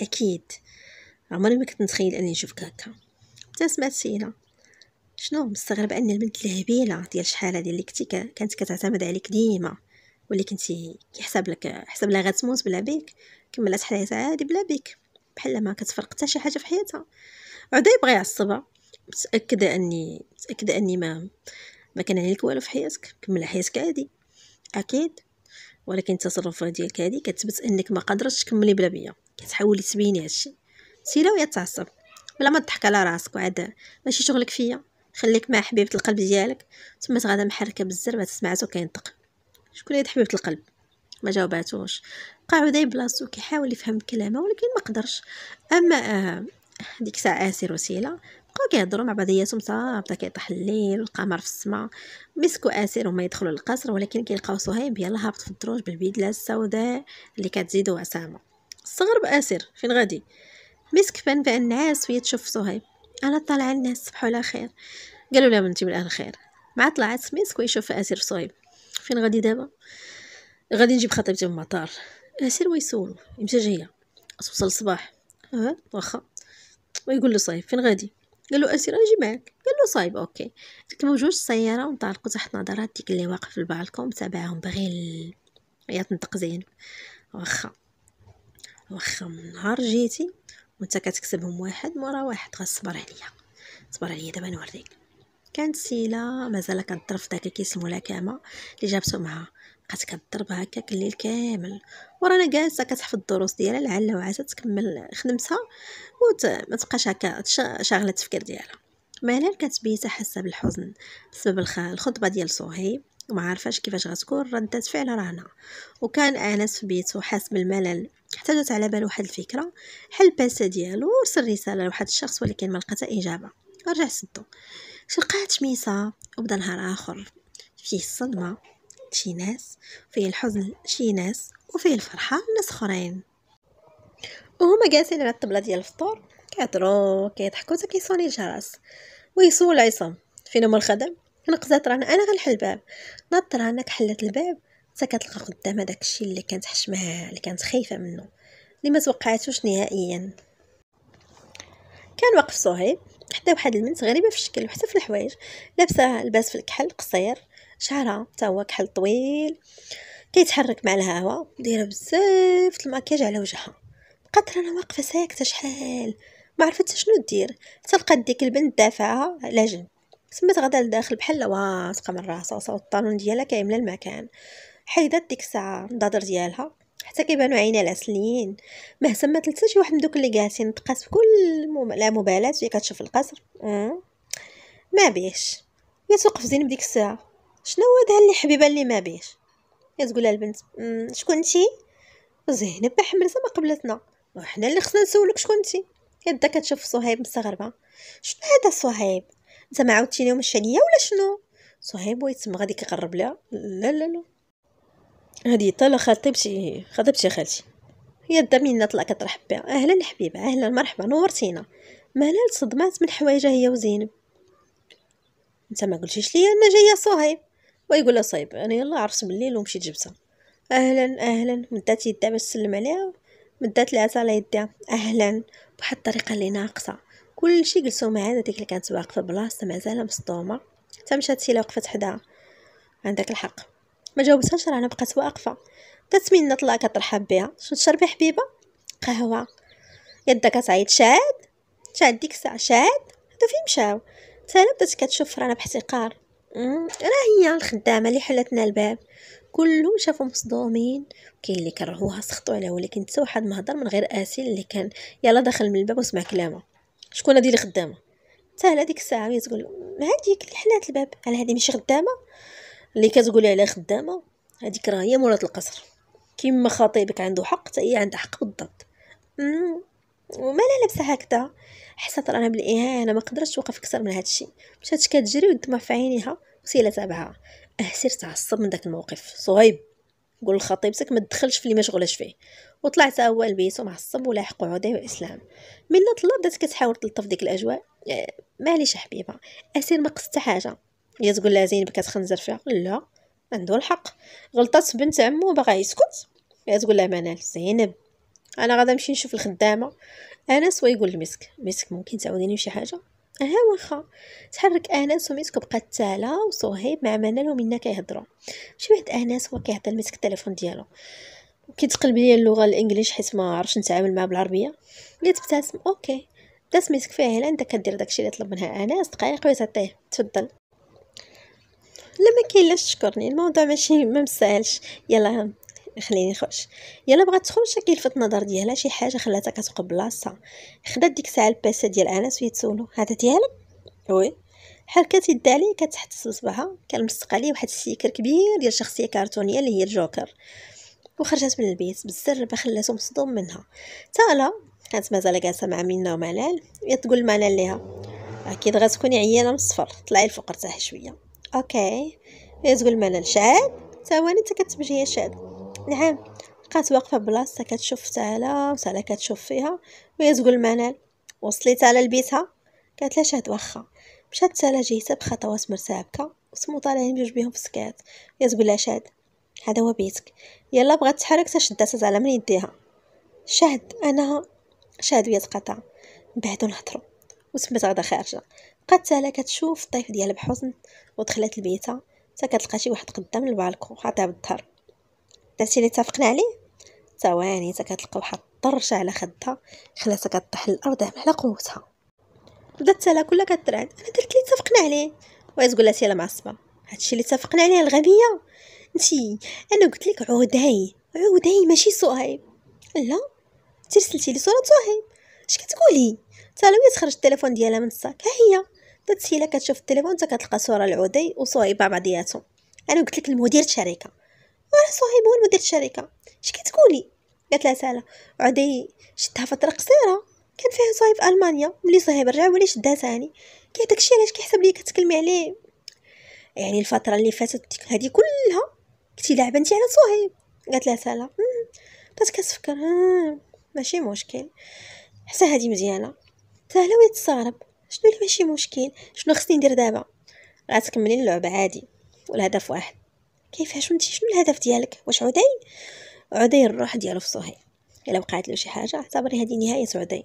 Speaker 1: اكيد عمري ما كنت نتخيل اني نشوفك هكا حتى سمعت سيلا شنو مستغرب ان البنت الهبيله ديال شحال هذه اللي كنتي كانت كتعتمد عليك ديما واللي كنتي كيحسب لك حسب لا غتموت بلا بيك كملات حياتها عادي بلا بيك بحال ما كتفرق حتى شي حاجه في حياتها عدا يبغى يعصبها متاكده اني متاكده اني ما ما كان عليك والو في حياتك كمل حياتك عادي اكيد ولكن التصرفات ديالك هادي كتبت انك ما قدرتش تكملي بلا بيا كتحاولي تبيني هادشي سيري ويا تعصب بلا ما تضحك على راسك وعاد ماشي شغلك فيا خليك مع حبيبه القلب ديالك تما غادا محركه بالزربه تسمعته كينطق شكون هي حبيبه القلب ما جاوباتوش قاعد داير بلاصتو كيحاول يفهم كلامه ولكن ما قدرش اما آه ديك الساعه اسر وسيله بقاو كيهضروا مع بعضياتهم بدا كيطيح الليل والقمر في السماء مسكو اسير هما يدخلوا للقصر ولكن كيلقاو صهيب يلا هابط في الدروج بالبدله السوداء اللي كتزيدو وسامة استغرب اسر فين غادي مسك فان بان وهي تشوف صهيب انا طالعه الناس صبحوا على خير قالوا لها بنتي من خير مع طلعت مسك ويشوف اسر في صهيب فين غادي دابا غادي نجيب خطيبتي من المطار آه، سير ويسولو امتى جايه توصل الصباح اه واخا ويقول له صايب فين غادي قال له اسير آه، اجي معاك قال له صايب اوكي ركبوا جوج السياره وانطلقوا تحت نظرات ديك اللي واقف في البالكون تابعهم بغي يا تنطق زين واخا واخا من نهار جيتي وانت كتكسبهم واحد مورا واحد غصبر عليا صبر عليا دابا نوريك كانت سيلا مازال كنطرف داك الكيس الملاكمه اللي جابته معها بقات كضرب هكاك الليل كامل ورانا جالسه كتحفظ الدروس ديالها لعل وعسى تكمل خدمتها وما تبقاش هكا شاغله التفكير ديالها مهلال كتبيت حاسه بالحزن بسبب الخطبه ديال صهيب وما عارفاش كيفاش غتكون ردة فعل رهنا وكان انس في بيته حاس بالملل حتى جات على بال واحد الفكره حل الباسه ديالو ورسل رساله لواحد الشخص ولكن ما لقات اجابه رجع سدو شلقات ميسا وبدا نهار اخر فيه الصدمه شي ناس فيه الحزن شي ناس وفيه الفرحة ناس خرين وهما جالسين على الطبلة ديال الفطور كيهضروا كيضحكوا حتى كيصوني الجرس ويسول عصام فين هما الخدم نقزات رانا انا غنحل الباب ناض رانا كحلت الباب حتى كتلقى قدامها هذاك الشيء اللي كانت حشمها اللي كانت خايفه منه اللي ما توقعتوش نهائيا كان واقف صهيب حتى واحد البنت غريبه في الشكل وحتى في الحوايج لابسه لباس في الكحل قصير شعرها حتى هو كحل طويل كيتحرك مع الهواء دايره بزاف المكياج على وجهها بقات رانا واقفه ساكته شحال ما عرفت شنو دير حتى لقات ديك البنت دافعه على جنب سمات غدا لداخل بحال واثقه من راسها صوت الطالون ديالها كيملا المكان حيدات ديك الساعه النظر ديالها حتى كيبانو عينيها العسلين ما اهتمت لتا شي واحد من دوك اللي جالسين بقات بكل مم... لا مبالاه وهي كتشوف القصر ما بيش هي توقف زين بديك الساعه شنو هذا اللي حبيبه اللي ما بيش كتقول البنت شكون انت زينب ما حملتها ما قبلتنا وحنا اللي خصنا نسولك شكون انت يدا كتشوف صهيب مستغربه شنو هذا صهيب انت ما عاودتيني ومشى عليا ولا شنو صهيب تما غادي كيقرب لها لا لا لا هادي طال خطيبتي خطيبتي خالتي هي الدمينة طلع كترحب بها اهلا حبيبه اهلا مرحبا نورتينا مالها تصدمات من حوايجها هي وزينب انت ما قلتيش ليا انا جايه صهيب ويقول لها صايب انا يلا عرفت بالليل ومشيت جبتها اهلا اهلا مدات يدها باش تسلم عليها مدات لعسى على يدها اهلا بواحد الطريقه اللي ناقصه كلشي جلسوا معاها هذيك اللي كانت واقفه بلاصتها مازال مصدومه حتى مشات هي وقفت حداها عندك الحق ما جاوبتهاش راه انا بقات واقفه بدات منى طلع كترحب بها شنو تشربي حبيبه قهوه يدها كتعيط شاد شاد ديك الساعه شاد هادو فين مشاو سالا بدات كتشوف رانا باحتقار راه هي الخدامه اللي حلتنا الباب كلهم شافوا مصدومين كاين اللي كرهوها سخطوا عليها ولكن حتى واحد ما هضر من غير اسيل اللي كان يلا دخل من الباب وسمع كلامه شكون هذه اللي خدامه حتى على ديك الساعه هي تقول هذيك اللي حلات الباب على هذه ماشي خدامه اللي كتقولي عليها خدامه هذيك راه هي مولات القصر كيما خطيبك عنده حق حتى هي عندها حق بالضبط وما لا لابسه هكذا حسيت رانا بالاهانه ما قدرتش نوقف اكثر من هادشي مشات كتجري والدموع في عينيها وسيله تابعها اه سير تعصب من داك الموقف صهيب قول لخطيبتك ما تدخلش في اللي مشغولاش فيه وطلعت هو البيت ومعصب ولاحق عودي واسلام من طلع بدات كتحاول تلطف ديك الاجواء اه معليش حبيبه اسير ما قصت حاجه هي تقول لها زينب كتخنزر فيها لا عنده الحق غلطات بنت عمو باغا يسكت تقول لها منال زينب انا غادا نمشي نشوف الخدامه انس ويقول لمسك مسك ممكن تعاونيني شي حاجه ها واخا تحرك انس ومسك بقات تالا وصهيب مع منال ومنا كيهضروا شي واحد انس هو كيعطي لمسك التليفون ديالو كيتقلب ليا اللغه الانجليش حيت ما عرفش نتعامل معاه بالعربيه قلت ابتسم اوكي بدات مسك فعلا انت كدير داكشي اللي طلب منها انس دقائق ويعطيه تفضل لا كاين كاين تشكرني الموضوع ماشي ما مسالش يلا خليني نخرج الا بغات تخرج كيلفت النظر ديالها شي حاجه خلاتها كتقب بلاصتها خدات ديك الساعه الباسه ديال انس تسولو هذا ديالك وي حركات يد عليه كتحت صبعها كنمسق عليه واحد السيكر كبير ديال شخصيه كرتونيه اللي هي الجوكر وخرجت من البيت بالزربه خلاتو مصدوم منها تالا كانت مازال جالسه مع منى هي تقول منال ليها اكيد غتكوني عيانه من الصفر طلعي الفقر تاعها شويه اوكي تقول منال شاد ثواني انت كتبجي شاد نعم بقات واقفة بلاصتها كتشوف تعالى وتعالى كتشوف فيها وهي تقول منال وصلي على لبيتها قالت لها شاد واخا مشات تعالى جيتها بخطوات مرتبكة وسمو طالعين بجوج بيهم في السكات هي تقول لها شاد هذا هو بيتك يلا بغات تحرك تشداتها على من يديها شاد انا شاد وهي تقطع بعدو نهضرو نهضروا وسمات غدا خارجه بقات تالا كتشوف الطيف ديالها بحزن ودخلت لبيتها حتى كتلقى شي واحد قدام البالكون عطاها بالظهر درتي اللي اتفقنا عليه ثواني حتى كتلقى واحد الطرشه على خدها خلاتها كطيح للارض على قوتها بدات تالا كلها كترعد انا درت اللي اتفقنا عليه وهي تقول لها يلا معصبه هادشي اللي اتفقنا عليه الغبيه انتي انا قلت لك عوداي عوداي ماشي صهيب لا ترسلتي لي صوره صهيب اش كتقولي تالا وهي تخرج التليفون ديالها من الصاك ها هي درت كتشوف التليفون تا كتلقى صوره العودي وصهيب مع بعضياتهم انا قلت لك المدير الشركه راه صهيب هو مدير الشركه اش كتقولي قالت لها ساله عدي شدها فتره قصيره كان فيها صهيب في المانيا ملي صاحب رجع ولي شدها ثاني كي داكشي علاش كيحسب ليا كتكلمي عليه يعني الفتره اللي فاتت هذه كلها كنتي لعبه انت على صهيب قالت لها ساله بس كتفكر ماشي مشكل حتى هذه مزيانه سهله ويتصارب شنو اللي ماشي مشكل شنو خصني ندير دابا غتكملي اللعبه عادي والهدف واحد كيفاش انت شنو الهدف ديالك واش عدي عدي الروح ديالو في صهيب الا وقعت له شي حاجه اعتبري هذه نهايه عدي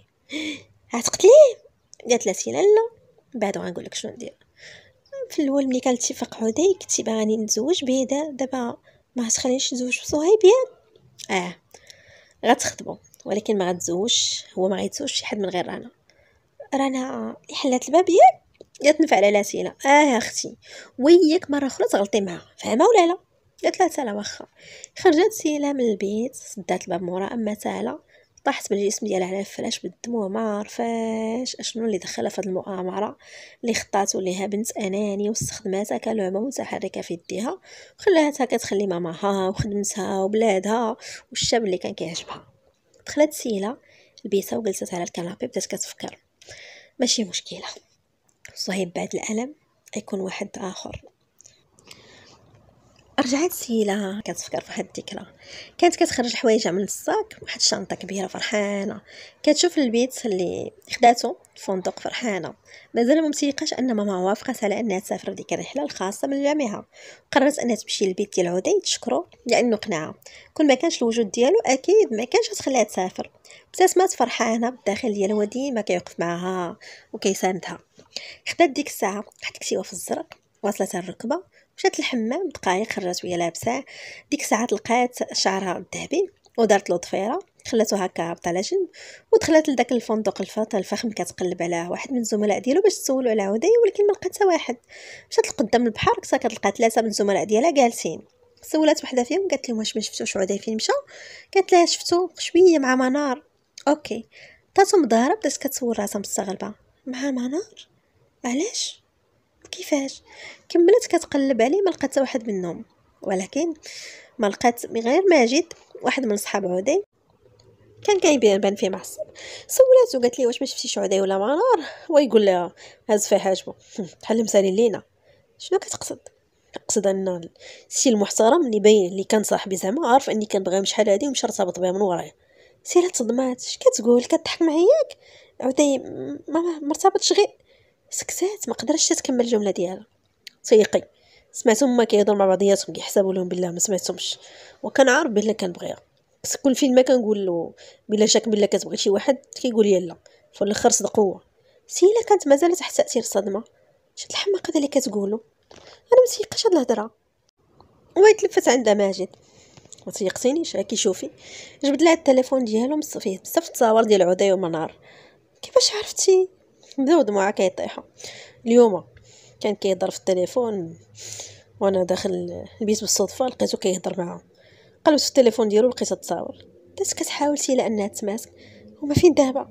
Speaker 1: عتقتليه قالت لها سينا لا بعد غنقول لك شنو ندير في الاول ملي كانت اتفاق عدي كنتي باغاني نتزوج به دابا ما تخلينيش نتزوج بصهيب ياك اه غتخطبو ولكن ما غتزوجش هو ما غيتزوجش شي حد من غير رانا رانا اللي حلات الباب ياك جات نفع على لاسينا اه اختي وياك مره اخرى تغلطي معها فاهمه ولا لا قالت لها سالا واخا خرجت سيلا من البيت سدات الباب مورا اما سالا طاحت بالجسم ديالها على الفلاش بالدم ما عرفاش اشنو اللي دخلها في هاد المؤامره اللي خطاتو ليها بنت اناني واستخدماتها كلعبه متحركه في يديها وخلاتها كتخلي ماماها وخدمتها وبلادها والشاب اللي كان كيعجبها دخلت سيلا لبيتها وجلست على الكنابي بدات كتفكر ماشي مشكله صهيب بعد الألم يكون واحد آخر رجعت سيلا كتفكر واحد الذكرى كانت كتخرج حوايجها من الساك واحد الشنطه كبيره فرحانه كتشوف البيت اللي خداتو الفندق فرحانه مازال ما متيقاش ان ماما وافقت على انها تسافر ديك الرحله الخاصه من جامعها قررت انها تمشي للبيت ديال عدي تشكرو لانه قنعها كون ما كانش الوجود ديالو اكيد ما كانش غتخليها تسافر ابتسمات فرحانه بالداخل ديالها وديما كيوقف معاها وكيساندها خدات ديك الساعه حط كتيوه في الزرق وصلت الركبه مشات للحمام دقائق خرجت وهي لابسه ديك الساعه لقات شعرها الذهبي ودارت له طفيره خلاتو هكا هابط على جنب ودخلت لداك الفندق الفاطر الفخم كتقلب على واحد من الزملاء ديالو باش تسولو على عودي ولكن ما لقات واحد مشات لقدام البحر كتا كتلقى ثلاثه من الزملاء ديالها جالسين سولات وحده فيهم قالت لهم واش ما شفتوش عودي فين مشى قالت لها شفتو شويه مع منار اوكي طاتهم ظهره بدات كتصور راسها مستغربه مع منار علاش كيفاش كملت كتقلب عليه ما لقات واحد منهم ولكن ما لقات غير ماجد واحد من صحاب عودي كان كيبان بان فيه معصب سولاتو قالت ليه واش ما شفتيش عودي ولا منار هو يقول لها هاز فيها حاجبو بحال مسالين لينا شنو كتقصد نقصد ان الشي المحترم اللي باين اللي كان صاحبي زعما عارف اني كنبغيهم شحال هادي ومش ارتبط بها من ورايا سيرة تصدمات اش كتقول كتضحك معاياك عودي ما مرتبطش غير سكتات ما قدرتش تكمل الجمله ديالها تيقي سمعتهم هما كيهضر مع بعضياتهم كيحسبوا لهم بالله ما سمعتهمش وكان عارف بالله كنبغيها كل فيلم ما كنقول له بلا شك بلا كتبغي شي واحد كيقول لي لا في الاخر صدق هو سيلا كانت مازال تحت تاثير الصدمه شفت الحماقه اللي كتقولو انا متيقاش هاد الهضره وهي تلفت عندها ماجد ما تيقتنيش شوفي جبد لها التليفون ديالو مصفيه بزاف التصاور ديال عدي ومنار كيفاش عرفتي كيف نبداو دموعها كيطيحو اليوم كان كيهضر في التليفون وانا داخل البيت بالصدفه لقيتو كيهضر معاها قلبت في التليفون ديالو لقيت التصاور بدات كتحاول على انها تماسك وما فين دابا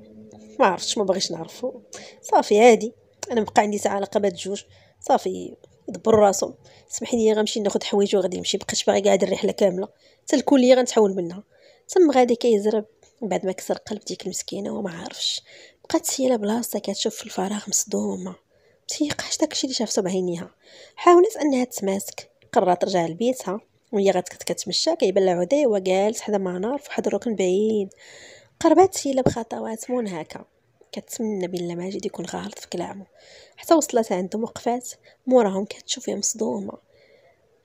Speaker 1: ما عرفتش ما بغيش نعرفو صافي عادي انا بقى عندي ساعه علاقه بهاد الجوج صافي دبر راسو سمح لي غنمشي ناخد حوايجو وغادي نمشي بقيت باغي قاعد الرحله كامله حتى الكليه غنتحول منها تم غادي كيزرب بعد ما كسر قلب ديك المسكينه وما عارفش بقات هي بلاصه كتشوف في الفراغ مصدومه متيقاش داكشي اللي شافته بعينيها حاولت انها تماسك قررت ترجع لبيتها وهي غتكت كتمشى كيبان لها عدي وقالت حدا مع فواحد الركن بعيد قربات هي بخطوات منهكه كتمنى بلا ماجد يكون غالط في كلامه حتى وصلت عندهم وقفات موراهم كتشوف فيها مصدومه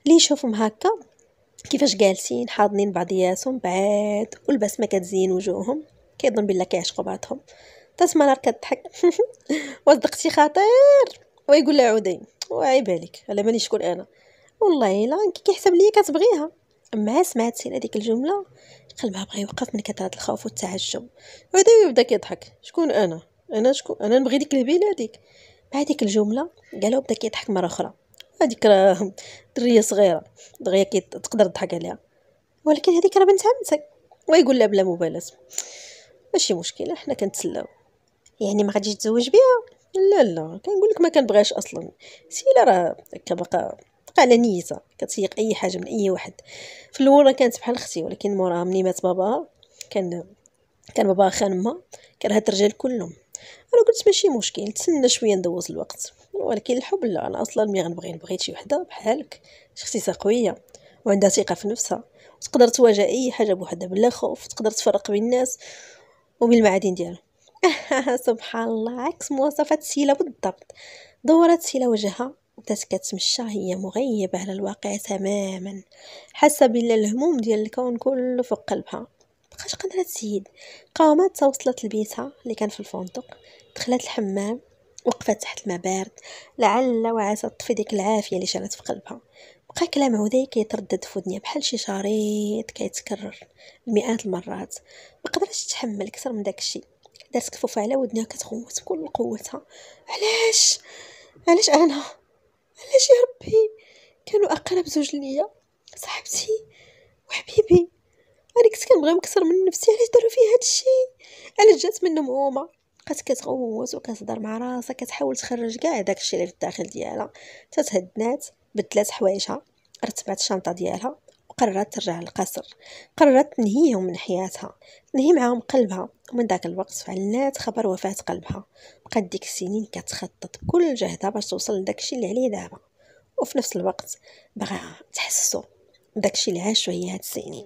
Speaker 1: لي يشوفهم هكا كيفاش جالسين حاضنين بعضياتهم بعاد والبسمه كتزين وجوههم كيظن بلا كيعشقوا بعضهم تسمع نهار كضحك وصدقتي خطير ويقول لها عودي وعيب عليك على مالي شكون انا والله الا كيحسب ليا كتبغيها اما سمعت سين هذيك الجمله قلبها بغى يوقف من كثره الخوف والتعجب عودي يبدا كيضحك شكون انا انا شكون انا نبغي ديك الهبيله هذيك مع هذيك الجمله قالو بدا كيضحك مره اخرى هذيك راه دريه صغيره دغيا تقدر تضحك عليها ولكن هذيك راه بنت عمتك ويقول لها بلا مبالاه ماشي مشكله حنا كنتسلاو يعني ما غاديش تزوج بها لا لا كنقول لك ما كنبغيهاش اصلا سيلا راه كبقى على نيتها كتسيق اي حاجه من اي واحد في الاول كانت بحال اختي ولكن موراها ملي مات باباها كان كان باباها خان ما كرهت الرجال كلهم انا قلت ماشي مشكل نتسنى شويه ندوز الوقت ولكن الحب لا انا اصلا ملي غنبغي نبغي شي وحده بحالك شخصيه قويه وعندها ثقه في نفسها وتقدر تواجه اي حاجه بوحدها بلا خوف تقدر تفرق بين الناس وبين المعادن ديالهم سبحان الله عكس مواصفات سيلا بالضبط دورت سيلا وجهها بدات كتمشى هي مغيبة على الواقع تماما حاسة بلا الهموم ديال الكون كله فوق قلبها مبقاش قادرة تسيد قاومات توصلت لبيتها اللي كان في الفندق دخلت الحمام وقفت تحت الماء بارد لعل وعسى تطفي ديك العافية اللي شالت في قلبها بقى كلام عودي كيتردد في ودنيا بحال شي شريط كيتكرر مئات المرات ما قدرتش تحمل اكثر من داكشي دارت كفوفها على ودنها كتغوت بكل قوتها علاش علاش انا علاش يا ربي كانوا اقرب زوج ليا صاحبتي وحبيبي انا كنت كنبغي نكسر من نفسي علاش داروا فيه هذا الشيء علاش جات منهم هما بقات كتغوت وكتهضر مع راسها كتحاول تخرج كاع داك الشيء اللي في الداخل ديالها تتهدنات بدلات حوايجها رتبات الشنطه ديالها قررت ترجع للقصر قررت تنهيهم من حياتها تنهي معاهم قلبها ومن ذاك الوقت فعلنات خبر وفاة قلبها بقات ديك السنين كتخطط بكل جهدها باش توصل لداكشي اللي عليه دابا وفي نفس الوقت بغاها تحسسو بداكشي اللي عاشو هي هاد السنين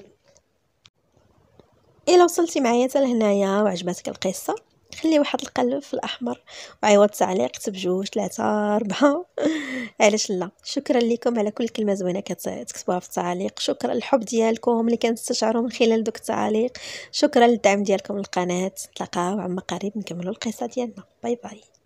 Speaker 1: الا وصلتي معايا حتى لهنايا وعجبتك القصه خلي واحد القلب في الاحمر وعيوط تعليق كتب جوج ثلاثة أربعة علاش لا شكرا لكم على كل كلمة زوينة كتكتبوها في التعليق شكرا الحب ديالكم اللي كنستشعروا من خلال دوك التعاليق شكرا للدعم ديالكم للقناة نتلاقاو عما قريب نكملوا القصة ديالنا باي باي